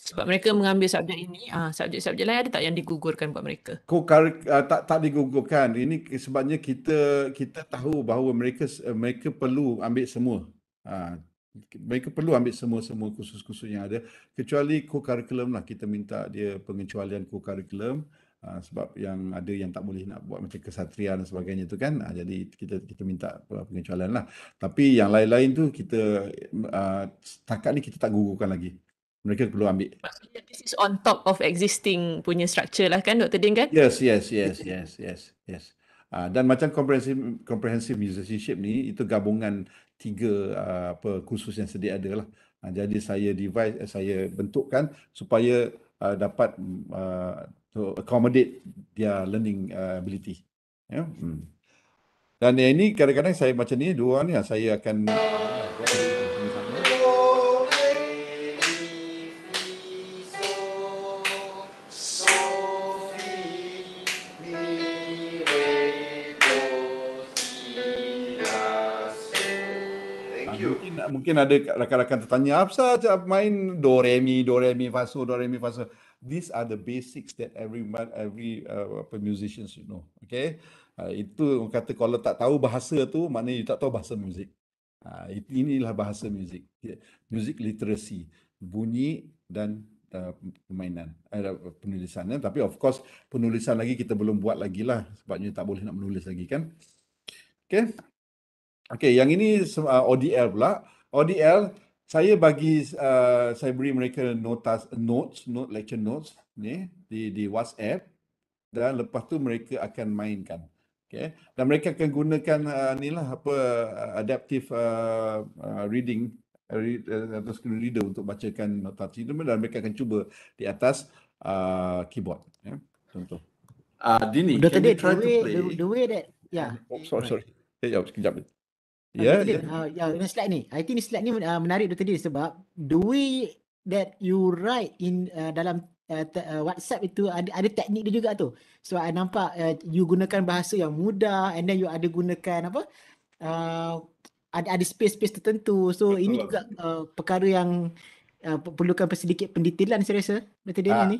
Sebab mereka mengambil subjek ini, uh, subjek-subjek lain ada tak yang digugurkan buat mereka? Kukar, uh, ah, tak tak digugurkan. Ini sebabnya kita kita tahu bahawa mereka uh, mereka perlu ambil semua. Uh, mereka perlu ambil semua-semua kursus-kursus yang ada kecuali kokurikulum lah kita minta dia pengecualian kokurikulum Ha, sebab yang ada yang tak boleh nak buat macam kesatria dan sebagainya tu kan uh, jadi kita kita minta pengecualian lah tapi yang lain-lain tu kita uh, setakat ni kita tak gugurkan lagi mereka perlu ambil this is on top of existing punya structure lah kan Dr. Ding kan yes yes yes yes yes yes uh, dan macam comprehensive comprehensive musicianship ni itu gabungan tiga uh, apa kursus yang sedia ada lah uh, jadi saya device eh, saya bentukkan supaya uh, dapat uh, to accommodate their learning uh, ability. Ya. Yeah? Hmm. Dan yang ini kadang-kadang saya macam ni dua ni yang lah saya akan mungkin ada rakan-rakan tertanya apa sahaja main do re mi do re mi fa so do re mi fa so these are the basics that every man, every uh, apa musician should know. Okay, uh, itu orang kata kalau tak tahu bahasa tu, maknanya you tak tahu bahasa muzik. Uh, inilah bahasa muzik, music literacy, bunyi dan uh, permainan, uh, eh, penulisannya. Eh? Tapi of course penulisan lagi kita belum buat lagi lah, sebabnya tak boleh nak menulis lagi kan. Okay, okay yang ini uh, ODL pula. ODL, saya bagi uh, saya beri mereka notas notes note lecture notes ni di di WhatsApp dan lepas tu mereka akan mainkan okey dan mereka akan gunakan uh, inilah apa uh, adaptive uh, uh, reading uh, uh, atau screen reader untuk bacakan nota itu dan mereka akan cuba di atas uh, keyboard ya yeah. contoh ah uh, dini Udah can the the, the way that yeah oh, sorry sorry yeah, sekejap ni Ya. Ya, ini lah. ya, slide ni. I think slide ni uh, menarik tu tadi sebab the way that you write in uh, dalam uh, uh, WhatsApp itu ada ada teknik dia juga tu. Sebab I nampak uh, you gunakan bahasa yang mudah and then you ada gunakan apa? Uh, ada ada space-space tertentu. So Betul. ini juga uh, perkara yang uh, perlukan sedikit pendetailan saya rasa Betul dia ni.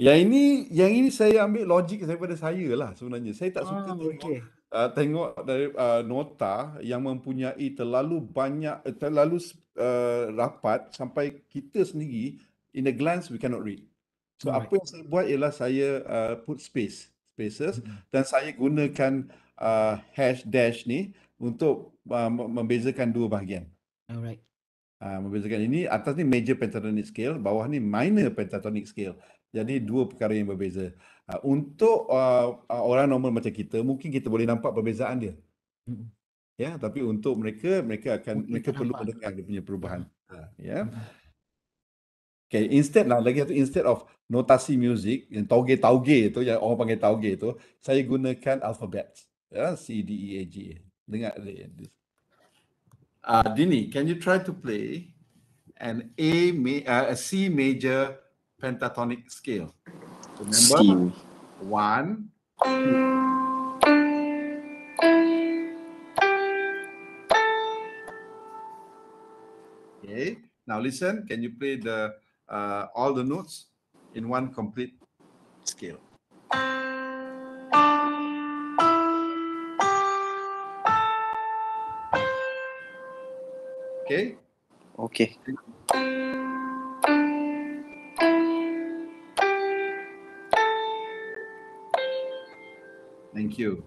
Yang ini yang ini saya ambil logik daripada saya lah sebenarnya. Saya tak suka oh, okay uh, tengok dari uh, nota yang mempunyai terlalu banyak eh, terlalu uh, rapat sampai kita sendiri in a glance we cannot read. So right. apa yang saya buat ialah saya uh, put space spaces mm-hmm. dan saya gunakan uh, hash dash ni untuk uh, membezakan dua bahagian. Alright. Uh, membezakan ini atas ni major pentatonic scale, bawah ni minor pentatonic scale. Jadi dua perkara yang berbeza. Uh, untuk uh, orang normal macam kita, mungkin kita boleh nampak perbezaan dia. Hmm. Ya, tapi untuk mereka, mereka akan mungkin mereka perlu mendengar dia punya perubahan. Uh, ya. Yeah. Okay, instead lah lagi satu instead of notasi music yang tauge tauge itu yang orang panggil tauge itu, saya gunakan alphabet. Ya, yeah, C D E A G. Dengar ni. Uh, Dini, can you try to play an A, ma- uh, a C major pentatonic scale? Remember? Steam. One. Okay. Now listen. Can you play the uh, all the notes in one complete scale? Okay. Okay. Thank you.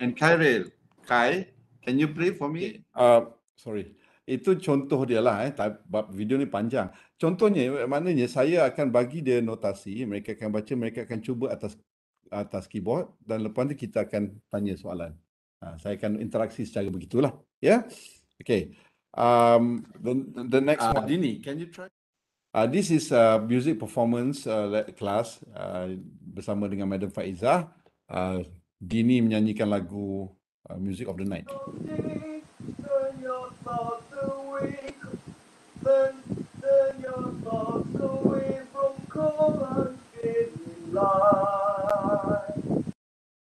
And Kairil, Kai, can you pray for me? Uh, sorry. Itu contoh dia lah. Eh. Video ni panjang. Contohnya, maknanya saya akan bagi dia notasi. Mereka akan baca, mereka akan cuba atas atas keyboard dan lepas tu kita akan tanya soalan. Ha, saya akan interaksi secara begitulah. Ya? Yeah? Okay. Um, the, the next uh, one. Dini, can you try? Uh, this is a music performance uh, class uh, bersama dengan Madam Faizah. Uh, Dini menyanyikan lagu uh, Music of the Night.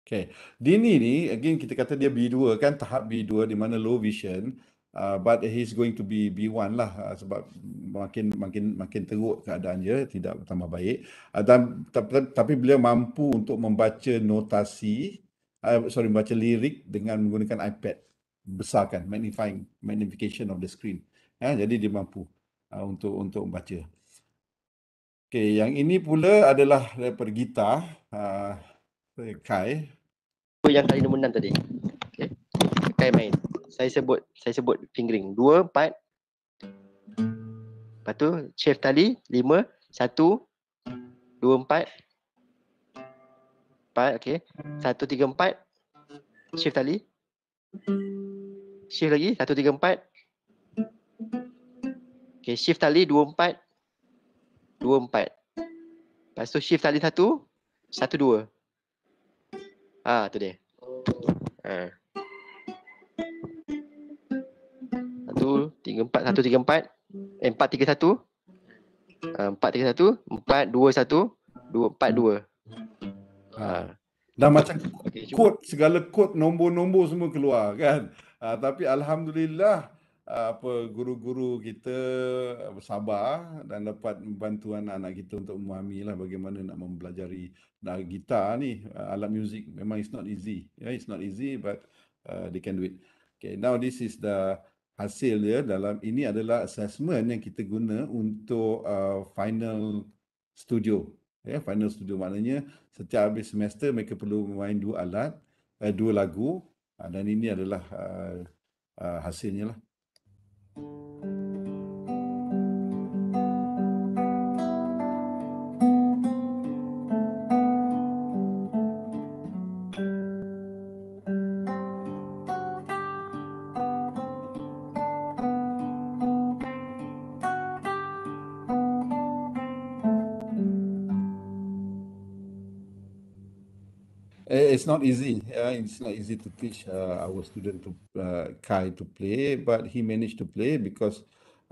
Okay. Dini ni, again kita kata dia B2 kan, tahap B2 di mana low vision, uh, but he's going to be B1 lah uh, sebab makin makin makin teruk keadaan dia tidak bertambah baik uh, dan tapi beliau mampu untuk membaca notasi uh, sorry membaca lirik dengan menggunakan iPad besarkan magnifying magnification of the screen uh, jadi dia mampu uh, untuk untuk membaca Okay, yang ini pula adalah daripada gitar uh, Kai. Yang tadi nombor enam tadi. Okay. Kai main saya sebut saya sebut fingering. Dua, empat. Lepas tu shift tali. Lima, satu, dua, empat. Empat, okey. Satu, tiga, empat. Shift tali. Shift lagi. Satu, tiga, empat. Okey, shift tali. Dua, empat. Dua, empat. Lepas tu shift tali satu. Satu, dua. Ah, tu dia. Ah. satu tiga empat satu tiga empat eh, empat tiga satu ah, empat tiga satu empat dua satu dua empat dua ah. dah macam okay, kod segala kod nombor-nombor semua keluar kan uh, tapi alhamdulillah apa guru-guru kita bersabar dan dapat membantu anak-anak kita untuk memahami lah bagaimana nak mempelajari nah, gitar ni alat muzik memang it's not easy yeah, it's not easy but uh, they can do it okay now this is the hasil dia dalam ini adalah assessment yang kita guna untuk uh, final studio. Ya, yeah, final studio maknanya setiap habis semester mereka perlu main dua alat, uh, dua lagu uh, dan ini adalah uh, uh, hasilnya lah. Mm. it's not easy. yeah. Uh, it's not easy to teach uh, our student to uh, Kai to play, but he managed to play because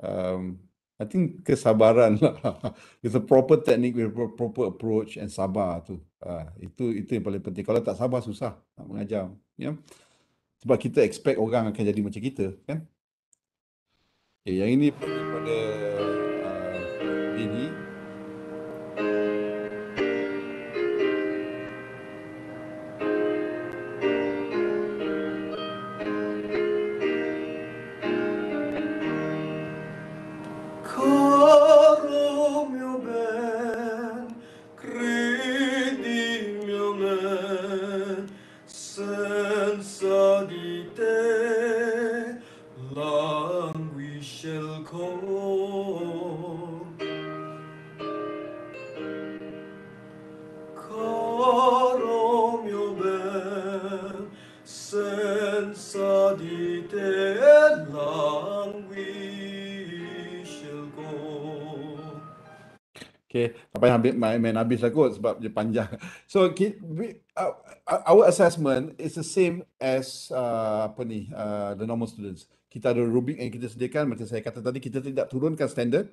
um, I think kesabaran with lah. a proper technique, with a proper approach and sabar tu. Uh, itu itu yang paling penting. Kalau tak sabar susah nak mengajar. Yeah? Sebab kita expect orang akan jadi macam kita, kan? Okay, eh, yang ini pada Okay, sampai habis main, main habis lah kot sebab dia panjang. So, we, uh, uh, our assessment is the same as uh, apa ni, uh, the normal students. Kita ada rubik yang kita sediakan. Macam saya kata tadi, kita tidak turunkan standard.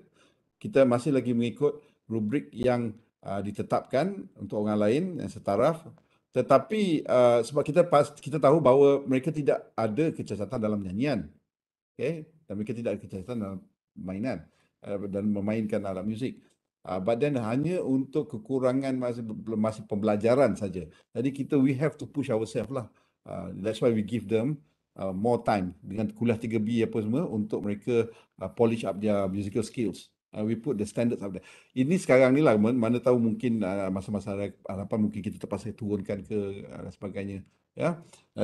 Kita masih lagi mengikut rubrik yang uh, ditetapkan untuk orang lain yang setaraf. Tetapi uh, sebab kita pas, kita tahu bahawa mereka tidak ada kecacatan dalam nyanyian. Okay? Dan mereka tidak ada kecacatan dalam mainan uh, dan memainkan alat muzik uh, but then hanya untuk kekurangan masa masa pembelajaran saja jadi kita we have to push ourselves lah uh, that's why we give them uh, more time dengan kuliah 3B apa semua untuk mereka uh, polish up their musical skills uh, we put the standards up there ini sekarang ni lah mana, tahu mungkin uh, masa-masa harapan mungkin kita terpaksa turunkan ke uh, sebagainya ya yeah?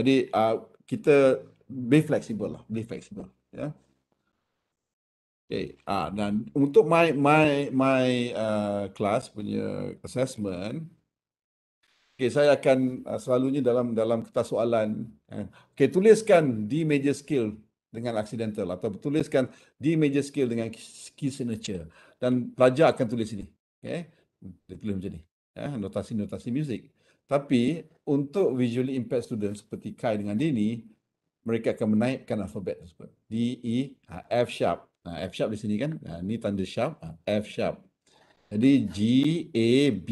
jadi uh, kita be flexible lah be flexible yeah? Okay. Ah, dan untuk my my my uh, class punya assessment, okay, saya akan uh, selalunya dalam dalam kertas soalan, eh, okay, tuliskan di major scale dengan accidental atau tuliskan di major scale dengan key signature dan pelajar akan tulis ini. Okay. Dia tulis macam ni. Eh, notasi notasi music. Tapi untuk visually impaired student seperti Kai dengan Dini, mereka akan menaikkan alfabet D, E, F sharp. Ha, F sharp di sini kan. Ha, ni tanda sharp. Ha, F sharp. Jadi G, A, B,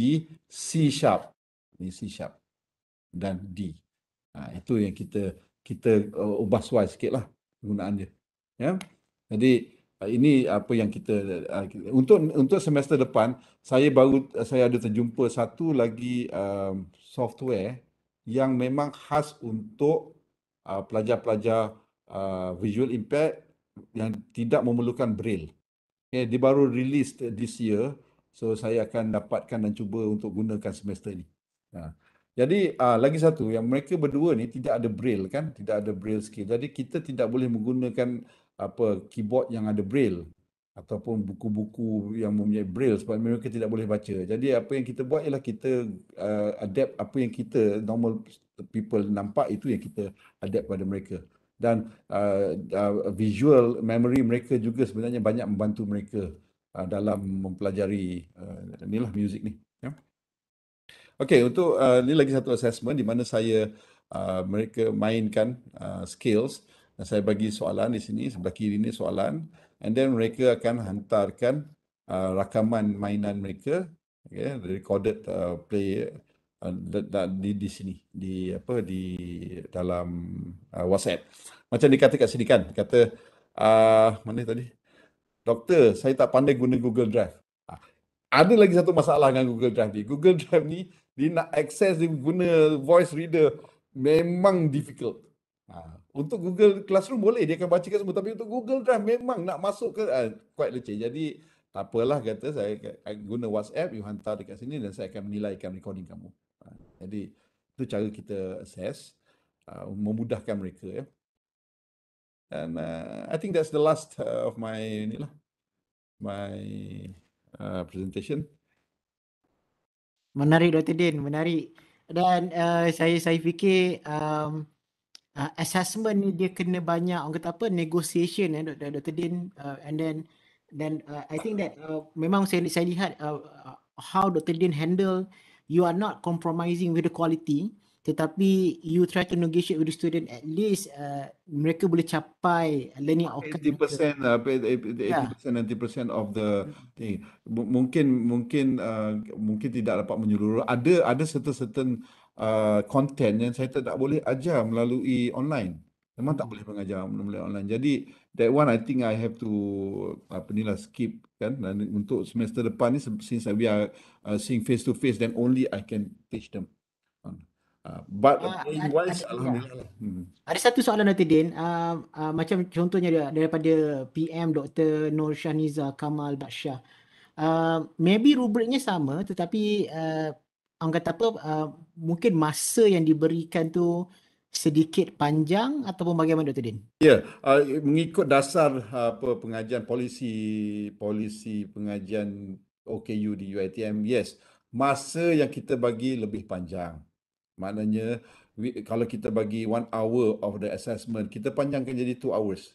C sharp. ni C sharp. Dan D. Itu yang kita kita uh, ubah suai sikit lah penggunaan dia. Ya? Jadi uh, ini apa yang uh, kita untuk untuk semester depan saya baru saya ada terjumpa satu lagi um, software yang memang khas untuk pelajar-pelajar uh, uh, visual impact yang tidak memerlukan braille. Okay, dia baru release this year. So saya akan dapatkan dan cuba untuk gunakan semester ini. Ha. Jadi uh, lagi satu yang mereka berdua ni tidak ada braille kan, tidak ada braille skill. Jadi kita tidak boleh menggunakan apa keyboard yang ada braille ataupun buku-buku yang mempunyai braille sebab mereka tidak boleh baca. Jadi apa yang kita buat ialah kita uh, adapt apa yang kita normal people nampak itu yang kita adapt pada mereka dan uh, uh, visual memory mereka juga sebenarnya banyak membantu mereka uh, dalam mempelajari uh, inilah music ni ya. Okey untuk uh, ni lagi satu assessment di mana saya uh, mereka mainkan uh, skills dan saya bagi soalan di sini sebelah kiri ni soalan and then mereka akan hantarkan uh, rakaman mainan mereka okay, recorded uh, play Uh, di di sini di apa di dalam uh, WhatsApp. Macam dia kat sini kan, kata uh, mana tadi? Doktor, saya tak pandai guna Google Drive. Uh, ada lagi satu masalah dengan Google Drive ni. Google Drive ni dia nak access dia guna voice reader memang difficult. Uh, untuk Google Classroom boleh dia akan bacakan semua tapi untuk Google Drive memang nak masuk ke uh, quite leceh. Jadi tak apalah kata saya guna WhatsApp, you hantar dekat sini dan saya akan menilai menilaikan recording kamu. Jadi itu cara kita assess uh, memudahkan mereka ya. And uh, I think that's the last uh, of my lah my uh, presentation. Menarik Dr. Din, menarik. Dan uh, saya saya fikir um, uh, assessment ni dia kena banyak orang kata apa negotiation ya Dr. Dr. Din uh, and then then uh, I think that uh, memang saya saya lihat uh, uh how Dr. Din handle you are not compromising with the quality tetapi you try to negotiate with the student at least uh, mereka boleh capai learning outcome 80% sampai 80% yeah. 90% of the thing M- mungkin mungkin uh, mungkin tidak dapat menyeluruh ada ada certain certain uh, content yang saya tak boleh ajar melalui online memang tak hmm. boleh mengajar melalui online jadi that one I think I have to apa ni lah skip kan dan untuk semester depan ni since we are uh, seeing face to face then only I can teach them. Uh, but uh, ada, wise, ada, alhamdulillah. Ada, lah. hmm. ada satu soalan nanti Din. Uh, uh, macam contohnya daripada PM Dr. Nur Shahniza Kamal Baksha. Uh, maybe rubriknya sama tetapi uh, orang apa uh, mungkin masa yang diberikan tu uh, sedikit panjang ataupun bagaimana Dr. Din? Ya, yeah, uh, mengikut dasar uh, apa pengajian polisi polisi pengajian OKU di UiTM, yes, masa yang kita bagi lebih panjang. Maknanya we, kalau kita bagi one hour of the assessment, kita panjangkan jadi two hours.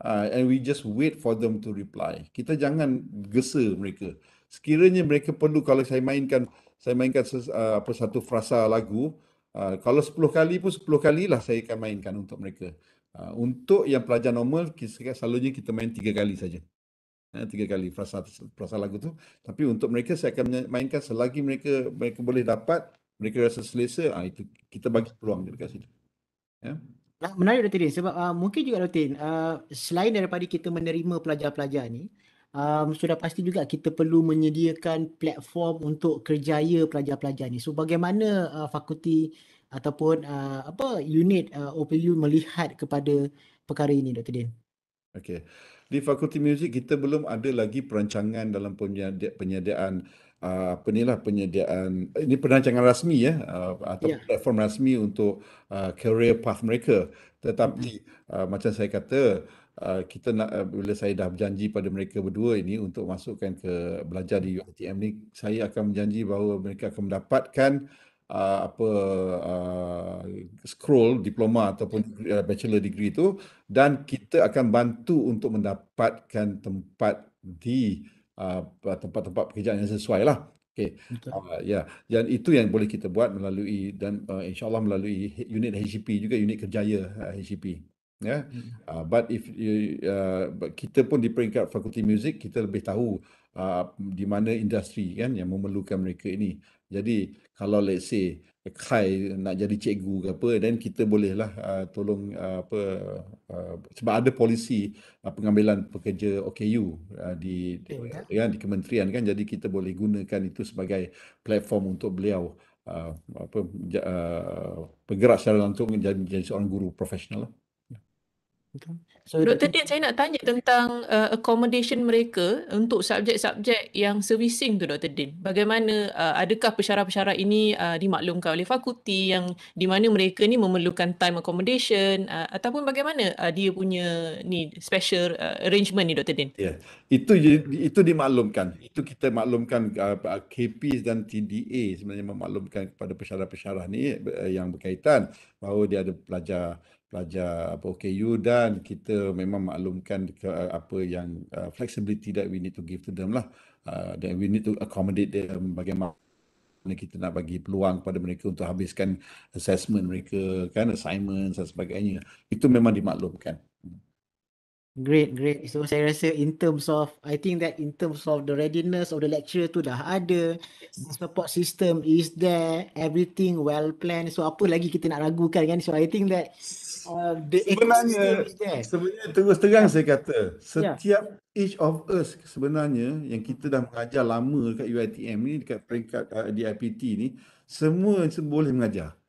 Uh, and we just wait for them to reply. Kita jangan gesa mereka. Sekiranya mereka perlu kalau saya mainkan saya mainkan uh, apa satu frasa lagu, Ah, kalau 10 kali pun 10 lah saya akan mainkan untuk mereka. Uh, untuk yang pelajar normal, kita, selalunya kita main 3 kali saja. Ah, tiga kali frasa, frasa lagu tu. Tapi untuk mereka saya akan mainkan selagi mereka mereka boleh dapat, mereka rasa selesa, ah, itu kita bagi peluang dekat situ. Ya. Menarik Dr. Din sebab uh, mungkin juga Dr. Din, uh, selain daripada kita menerima pelajar-pelajar ni, um, sudah pasti juga kita perlu menyediakan platform untuk kerjaya pelajar-pelajar ni. So bagaimana uh, fakulti ataupun uh, apa unit uh, OPU melihat kepada perkara ini Dr. Din? Okey. Di Fakulti Muzik kita belum ada lagi perancangan dalam penyediaan uh, apa ni lah, penyediaan eh, ini perancangan rasmi ya uh, atau yeah. platform rasmi untuk uh, career path mereka tetapi uh, macam saya kata uh, Ah, kita nak ah, bila saya dah berjanji pada mereka berdua ini untuk masukkan ke belajar di UiTM ni saya akan berjanji bahawa mereka akan mendapatkan uh, apa uh, scroll diploma ataupun uh, bachelor degree itu dan kita akan bantu untuk mendapatkan tempat di uh, tempat-tempat pekerjaan yang sesuai lah Okay, uh, ya yeah. dan itu yang boleh kita buat melalui dan uh, insyaallah melalui unit HCP juga unit kerjaya uh, HCP yeah. Ya. Mm-hmm. uh, but if you, uh, but kita pun di peringkat fakulti muzik kita lebih tahu uh, di mana industri kan yang memerlukan mereka ini jadi kalau let's say Kai nak jadi cikgu ke apa dan kita bolehlah uh, tolong uh, apa uh, sebab ada polisi uh, pengambilan pekerja OKU uh, di yeah. ya, kan, di kementerian kan jadi kita boleh gunakan itu sebagai platform untuk beliau uh, apa uh, bergerak secara langsung menjadi, menjadi seorang guru profesional lah. So, Doktor Dian, saya nak tanya tentang uh, accommodation mereka untuk subjek-subjek yang servicing tu Doktor Dian. Bagaimana uh, adakah persyarat-persyarat ini uh, dimaklumkan oleh fakulti yang di mana mereka ni memerlukan time accommodation uh, ataupun bagaimana uh, dia punya ni special uh, arrangement ni Doktor Dian? Ya. Yeah. Itu itu dimaklumkan. Itu kita maklumkan uh, KP dan TDA sebenarnya memaklumkan kepada persyarat-persyarat ni uh, yang berkaitan bahawa dia ada pelajar pelajar apa OKU dan kita memang maklumkan apa yang uh, flexibility that we need to give to them lah uh, that we need to accommodate them bagaimana kita nak bagi peluang kepada mereka untuk habiskan assessment mereka kan assignments dan sebagainya itu memang dimaklumkan Great, great. So saya rasa in terms of, I think that in terms of the readiness of the lecture tu dah ada, the support system is there, everything well planned. So apa lagi kita nak ragukan kan? So I think that uh, sebenarnya sebenarnya terus terang saya kata setiap yeah. each of us sebenarnya yang kita dah mengajar lama dekat UiTM ni dekat peringkat uh, IPT ni semua boleh mengajar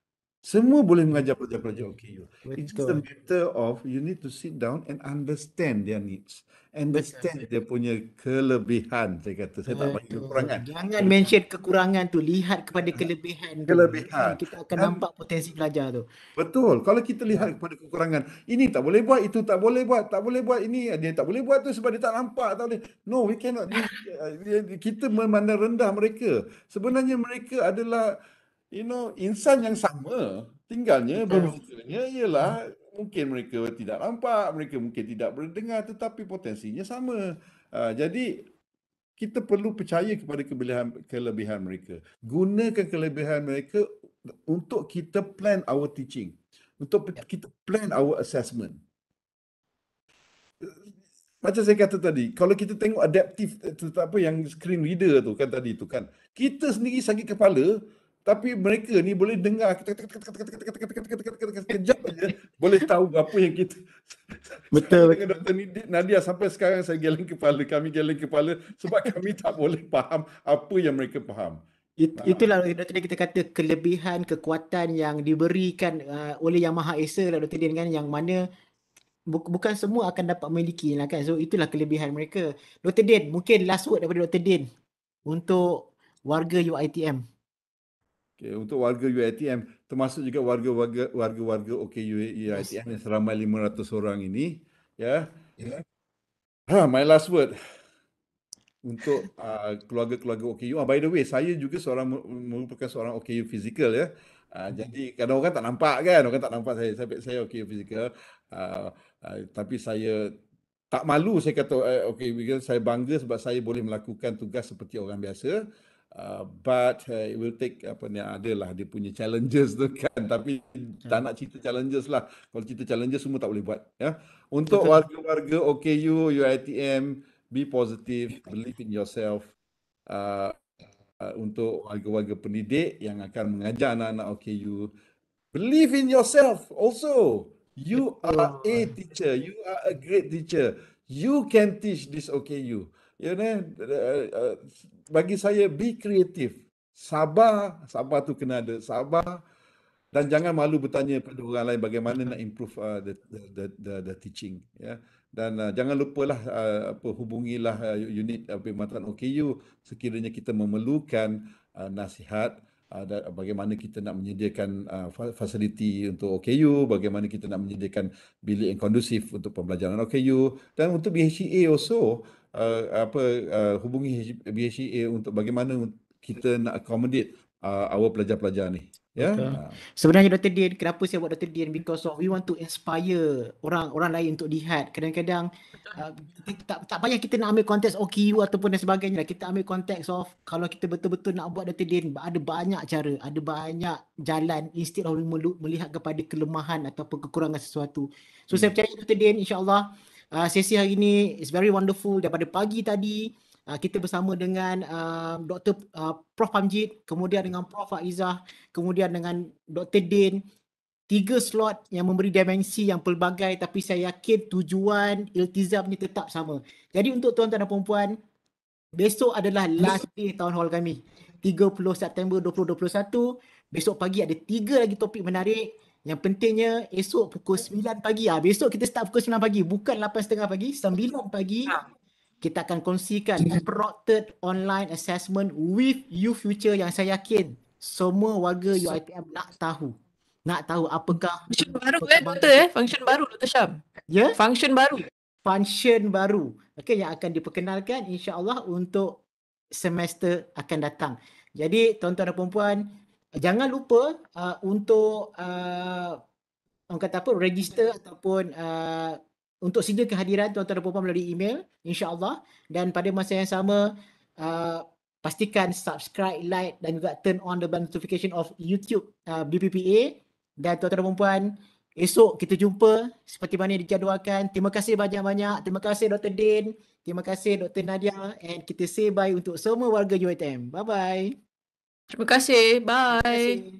semua boleh mengajar pelajar-pelajar OKU. It's just a matter of you need to sit down and understand their needs. Understand Betul. dia punya kelebihan, saya kata. Saya Betul. tak panggil kekurangan. Jangan mention kekurangan tu. Lihat kepada kelebihan. Kelebihan. Kan kita akan And nampak potensi pelajar tu. Betul. Kalau kita lihat ya. kepada kekurangan, ini tak boleh buat, itu tak boleh buat, tak boleh buat ini, eh, dia tak boleh buat tu sebab dia tak nampak. Tak boleh. No, we cannot. Eh, kita memandang rendah mereka. Sebenarnya mereka adalah you know insan yang sama tinggalnya berbeza ialah hmm. mungkin mereka tidak nampak mereka mungkin tidak berdengar tetapi potensinya sama uh, jadi kita perlu percaya kepada kelebihan kelebihan mereka gunakan kelebihan mereka untuk kita plan our teaching untuk ya. kita plan our assessment macam saya kata tadi, kalau kita tengok adaptif eh, apa yang screen reader tu kan tadi tu kan, kita sendiri sakit kepala, tapi mereka ni boleh dengar kita kata kata kata kata kata kata kata kata kata kejap aja boleh tahu apa yang kita betul dengan doktor Nidit Nadia sampai sekarang saya geleng kepala kami geleng kepala sebab kami tak boleh faham apa yang mereka faham It, itulah doktor kita kata kelebihan kekuatan yang diberikan uh, oleh Yang Maha Esa lah doktor Din kan yang mana bu- bukan semua akan dapat memiliki lah kan so itulah kelebihan mereka doktor Din mungkin last word daripada doktor Din untuk warga UITM Okay, untuk warga UITM termasuk juga warga-warga warga-warga OKU UITM yang seramai 500 orang ini, ya. Yeah. Ha, yeah. my last word untuk uh, keluarga-keluarga OKU. Ah, by the way, saya juga seorang merupakan seorang OKU physical ya. Uh, mm. jadi kadang orang tak nampak kan, orang tak nampak saya saya, saya OKU physical. Uh, ah, uh, tapi saya tak malu saya kata uh, eh, okay, saya bangga sebab saya boleh melakukan tugas seperti orang biasa. Uh, but uh, it will take apa ni ada lah dia punya challenges tu kan tapi hmm. tak nak cerita challenges lah kalau cerita challenges semua tak boleh buat ya untuk warga-warga OKU UiTM be positive believe in yourself uh, Uh, untuk warga-warga pendidik yang akan mengajar anak-anak OKU believe in yourself also you are a teacher you are a great teacher you can teach this OKU you know uh, uh, bagi saya be creative. Sabar, sabar tu kena ada. Sabar dan jangan malu bertanya pada orang lain bagaimana nak improve uh, the, the, the the the teaching Yeah. Dan uh, jangan lupalah uh, apa hubungilah uh, unit uh, perkhidmatan OKU sekiranya kita memerlukan uh, nasihat uh, bagaimana kita nak menyediakan uh, fasiliti untuk OKU, bagaimana kita nak menyediakan bilik yang kondusif untuk pembelajaran OKU dan untuk BHCA e also uh, apa uh, hubungi BHEA untuk bagaimana kita nak accommodate uh, our pelajar-pelajar ni ya yeah? Ha. uh. sebenarnya Dr Dean kenapa saya buat Dr Dean because we want to inspire orang orang lain untuk lihat kadang-kadang uh, tak tak payah kita nak ambil konteks OKU ataupun dan sebagainya lah. kita ambil konteks of kalau kita betul-betul nak buat Dr Dean ada banyak cara ada banyak jalan instead of melihat kepada kelemahan ataupun kekurangan sesuatu so hmm. saya percaya Dr Dean insyaallah uh, sesi hari ini is very wonderful daripada pagi tadi uh, kita bersama dengan uh, ah, Dr. Uh, Prof. Pamjit kemudian dengan Prof. Faizah kemudian dengan Dr. Din tiga slot yang memberi dimensi yang pelbagai tapi saya yakin tujuan iltizam ni tetap sama jadi untuk tuan-tuan dan perempuan besok adalah last day tahun hall kami 30 September 2021 besok pagi ada tiga lagi topik menarik yang pentingnya esok pukul 9 pagi. Ah, besok kita start pukul 9 pagi. Bukan 8.30 pagi. 9 pagi ha. kita akan kongsikan Proctored Online Assessment with you future yang saya yakin semua warga UITM nak tahu. Nak tahu apakah function baru kan doktor eh? Function baru Dr. Syam. Ya? Yeah? Function baru. Function baru. okay yang akan diperkenalkan insya-Allah untuk semester akan datang. Jadi tuan-tuan dan puan-puan, jangan lupa uh, untuk uh, orang kata apa register ataupun uh, untuk sedia kehadiran tuan-tuan dan puan-puan melalui email insya Allah. dan pada masa yang sama uh, pastikan subscribe like dan juga turn on the bell notification of YouTube uh, BPPA dan tuan-tuan dan puan-puan esok kita jumpa seperti mana dijadualkan terima kasih banyak-banyak terima kasih Dr Din terima kasih Dr Nadia and kita say bye untuk semua warga UiTM bye bye Terima kasih. Bye. Terima kasih.